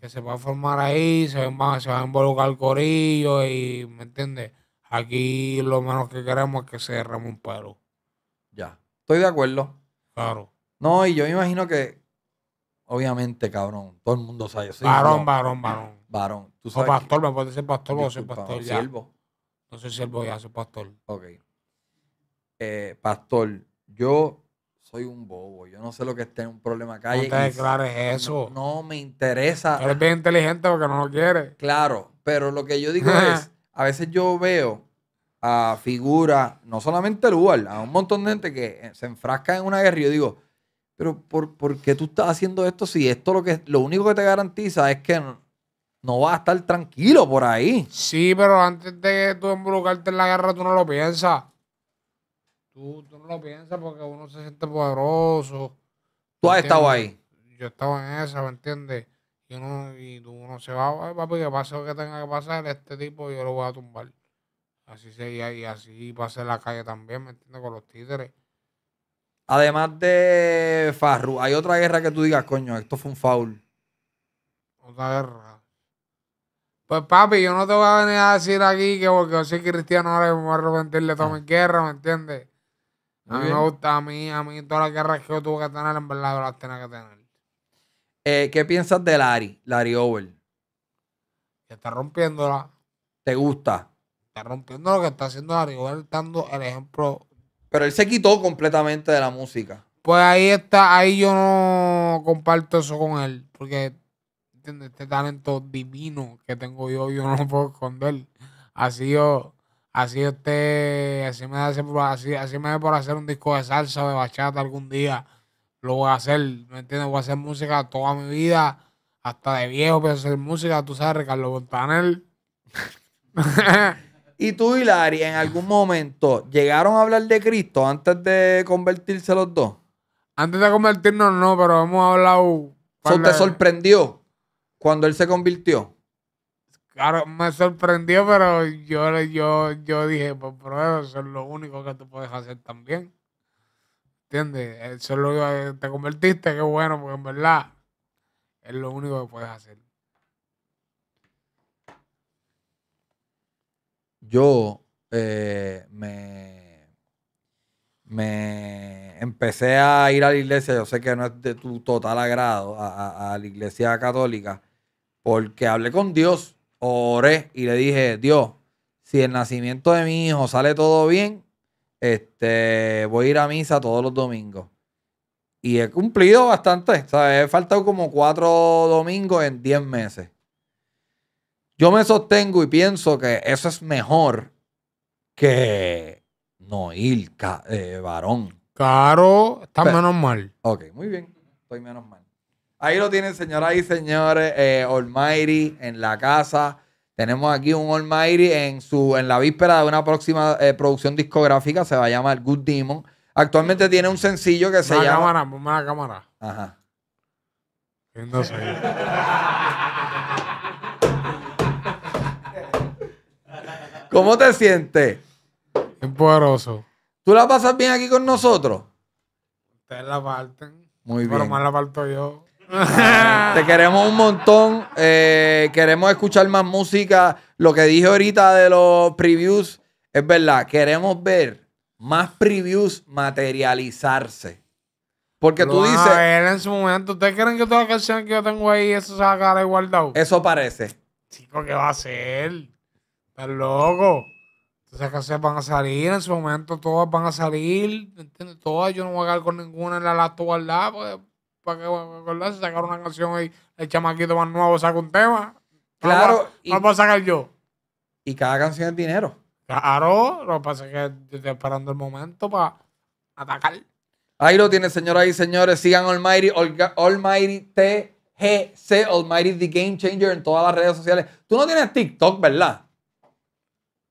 Que se va a formar ahí, se va, a involucrar el corillo y, ¿me entiendes? Aquí lo menos que queremos es que se derrame un pelo. Ya, estoy de acuerdo. Claro. No, y yo me imagino que, obviamente, cabrón, todo el mundo sabe. Varón, varón, varón. Varón. o pastor, me puede ser pastor, o soy pastor. No soy siervo ya, su pastor. Ok. Eh, pastor, yo soy un bobo. Yo no sé lo que esté en un problema acá. No te declares eso. No, me interesa. Eres bien inteligente porque no lo quieres. Claro, pero lo que yo digo es, [LAUGHS] a veces yo veo a figuras, no solamente el a un montón de gente que eh, se enfrasca en una guerra y yo digo, pero por, qué tú estás haciendo esto si esto lo que lo único que te garantiza es que no vas a estar tranquilo por ahí. Sí, pero antes de tú en la guerra, tú no lo piensas. Tú, tú no lo piensas porque uno se siente poderoso. ¿Tú has estado ahí? Yo estaba en esa, ¿me entiendes? Y uno, y uno se va, papi, que pase lo que tenga que pasar, este tipo yo lo voy a tumbar. Así sería, y así pasé en la calle también, ¿me entiendes? Con los títeres. Además de Farru, ¿hay otra guerra que tú digas, coño, esto fue un foul? Otra guerra pues papi, yo no te voy a venir a decir aquí que porque yo soy cristiano ahora me voy a arrepentirle toda ah. mi guerra, ¿me entiendes? A mí me gusta, a mí, a mí todas las guerras que yo tuve que tener, en verdad, las tenía que tener. Eh, ¿Qué piensas de Larry, Larry Over? Que está rompiéndola. ¿Te gusta? Está rompiendo lo que está haciendo Larry Over, dando el ejemplo. Pero él se quitó completamente de la música. Pues ahí está, ahí yo no comparto eso con él, porque este talento divino que tengo yo, yo no lo puedo esconder. Así yo, así este así me, hace, así, así me da por hacer un disco de salsa o de bachata algún día. Lo voy a hacer, ¿me entiendes? Voy a hacer música toda mi vida, hasta de viejo, pero hacer música, tú sabes, Ricardo Montaner. [LAUGHS] y tú y en algún momento, ¿llegaron a hablar de Cristo antes de convertirse los dos? Antes de convertirnos, no, pero hemos hablado. te sorprendió? cuando él se convirtió? Claro, me sorprendió, pero yo, yo, yo dije, pues, pero eso es lo único que tú puedes hacer también. ¿Entiendes? Eso es lo que te convertiste, qué bueno, porque en verdad es lo único que puedes hacer. Yo eh, me, me empecé a ir a la iglesia, yo sé que no es de tu total agrado, a la iglesia católica porque hablé con Dios, oré y le dije, Dios, si el nacimiento de mi hijo sale todo bien, este, voy a ir a misa todos los domingos. Y he cumplido bastante, He faltado como cuatro domingos en diez meses. Yo me sostengo y pienso que eso es mejor que no ir, eh, varón. Claro, está menos mal. Ok, muy bien, estoy menos mal. Ahí lo tienen, señoras y señores. Eh, Almighty en la casa. Tenemos aquí un Almighty en, su, en la víspera de una próxima eh, producción discográfica. Se va a llamar Good Demon. Actualmente tiene un sencillo que se llama. Cámara, cámara. Ajá. sé. [LAUGHS] ¿Cómo te sientes? Bien poderoso. ¿Tú la pasas bien aquí con nosotros? Ustedes la parten. Muy bien. Pero más la parto yo. Te queremos un montón. Eh, queremos escuchar más música. Lo que dije ahorita de los previews es verdad. Queremos ver más previews materializarse. Porque tú dices. en su momento, ¿ustedes creen que toda la canción que yo tengo ahí, eso se va a quedar guardado? Eso parece. Chico, ¿qué va a ser? Estás loco. Esas canciones van a salir, en su momento todas van a salir. ¿Entiendes? Todas, yo no voy a quedar con ninguna en la lata guardada para que acordarse, sacar una canción ahí, el chamaquito más nuevo saca un tema. Claro. No lo puedo sacar yo. Y cada canción es dinero. Claro, lo que pasa es que estoy esperando el momento para atacar. Ahí lo tiene, señoras y señores. Sigan Almighty, Almighty TGC, Almighty The Game Changer en todas las redes sociales. Tú no tienes TikTok, ¿verdad?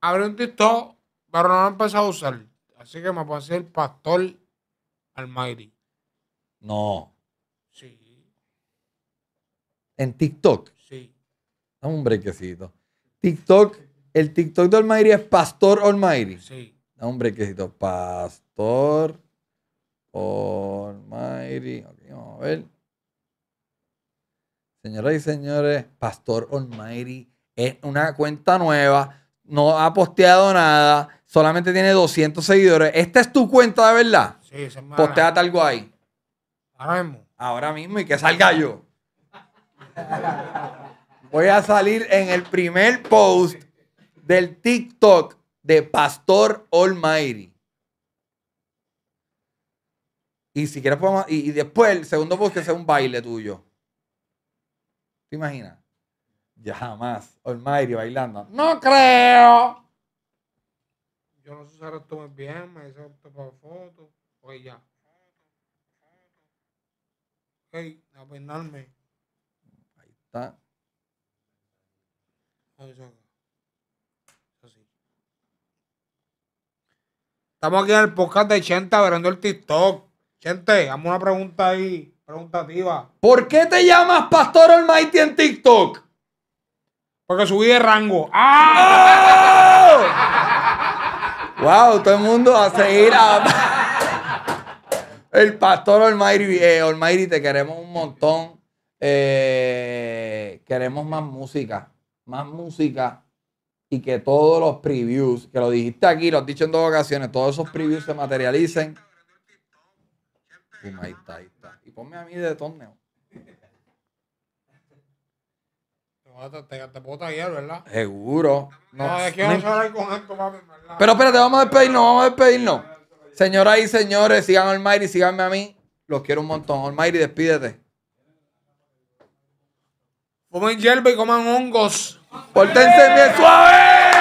Abrí un TikTok, pero no lo he empezado a usar. Así que me puedo decir Pastor Almighty. No en TikTok. Sí. Dame un brequecito. TikTok, el TikTok de Almighty es Pastor Almighty. Sí. Dame un brequecito. Pastor Almighty. vamos a ver. Señoras y señores, Pastor Almighty es una cuenta nueva. No ha posteado nada. Solamente tiene 200 seguidores. Esta es tu cuenta de verdad. Sí, esa es Posteate algo ahí. Ahora mismo. Ahora mismo y que salga yo. Voy a salir en el primer post del TikTok de Pastor Almighty. Y si quieres y, después el segundo post que sea un baile tuyo. ¿Te imaginas? Ya jamás. Almighty bailando. No creo. Yo no sé ahora esto bien, me hice esto para fotos. Oye, ya. no me Estamos aquí en el podcast de Chente abriendo el TikTok. Chente, hazme una pregunta ahí, preguntativa. ¿Por qué te llamas Pastor Almighty en TikTok? Porque subí de rango. ¡Ah! ¡Oh! wow, todo el mundo a seguir a... [LAUGHS] el Pastor Almighty. Eh, Almighty, te queremos un montón. Eh, queremos más música, más música y que todos los previews, que lo dijiste aquí, lo has dicho en dos ocasiones, todos esos previews se materialicen. ahí está, ahí está. Y ponme a mí de torneo. Te, puedo taguear, ¿verdad? Seguro. No, que vamos a con esto, ¿verdad? Pero espérate, vamos a despedirnos, vamos a despedirnos. Señoras y señores, sigan a Almighty, síganme a mí. Los quiero un montón. y despídete. Comen hierba y coman hongos. Pórtense bien suave.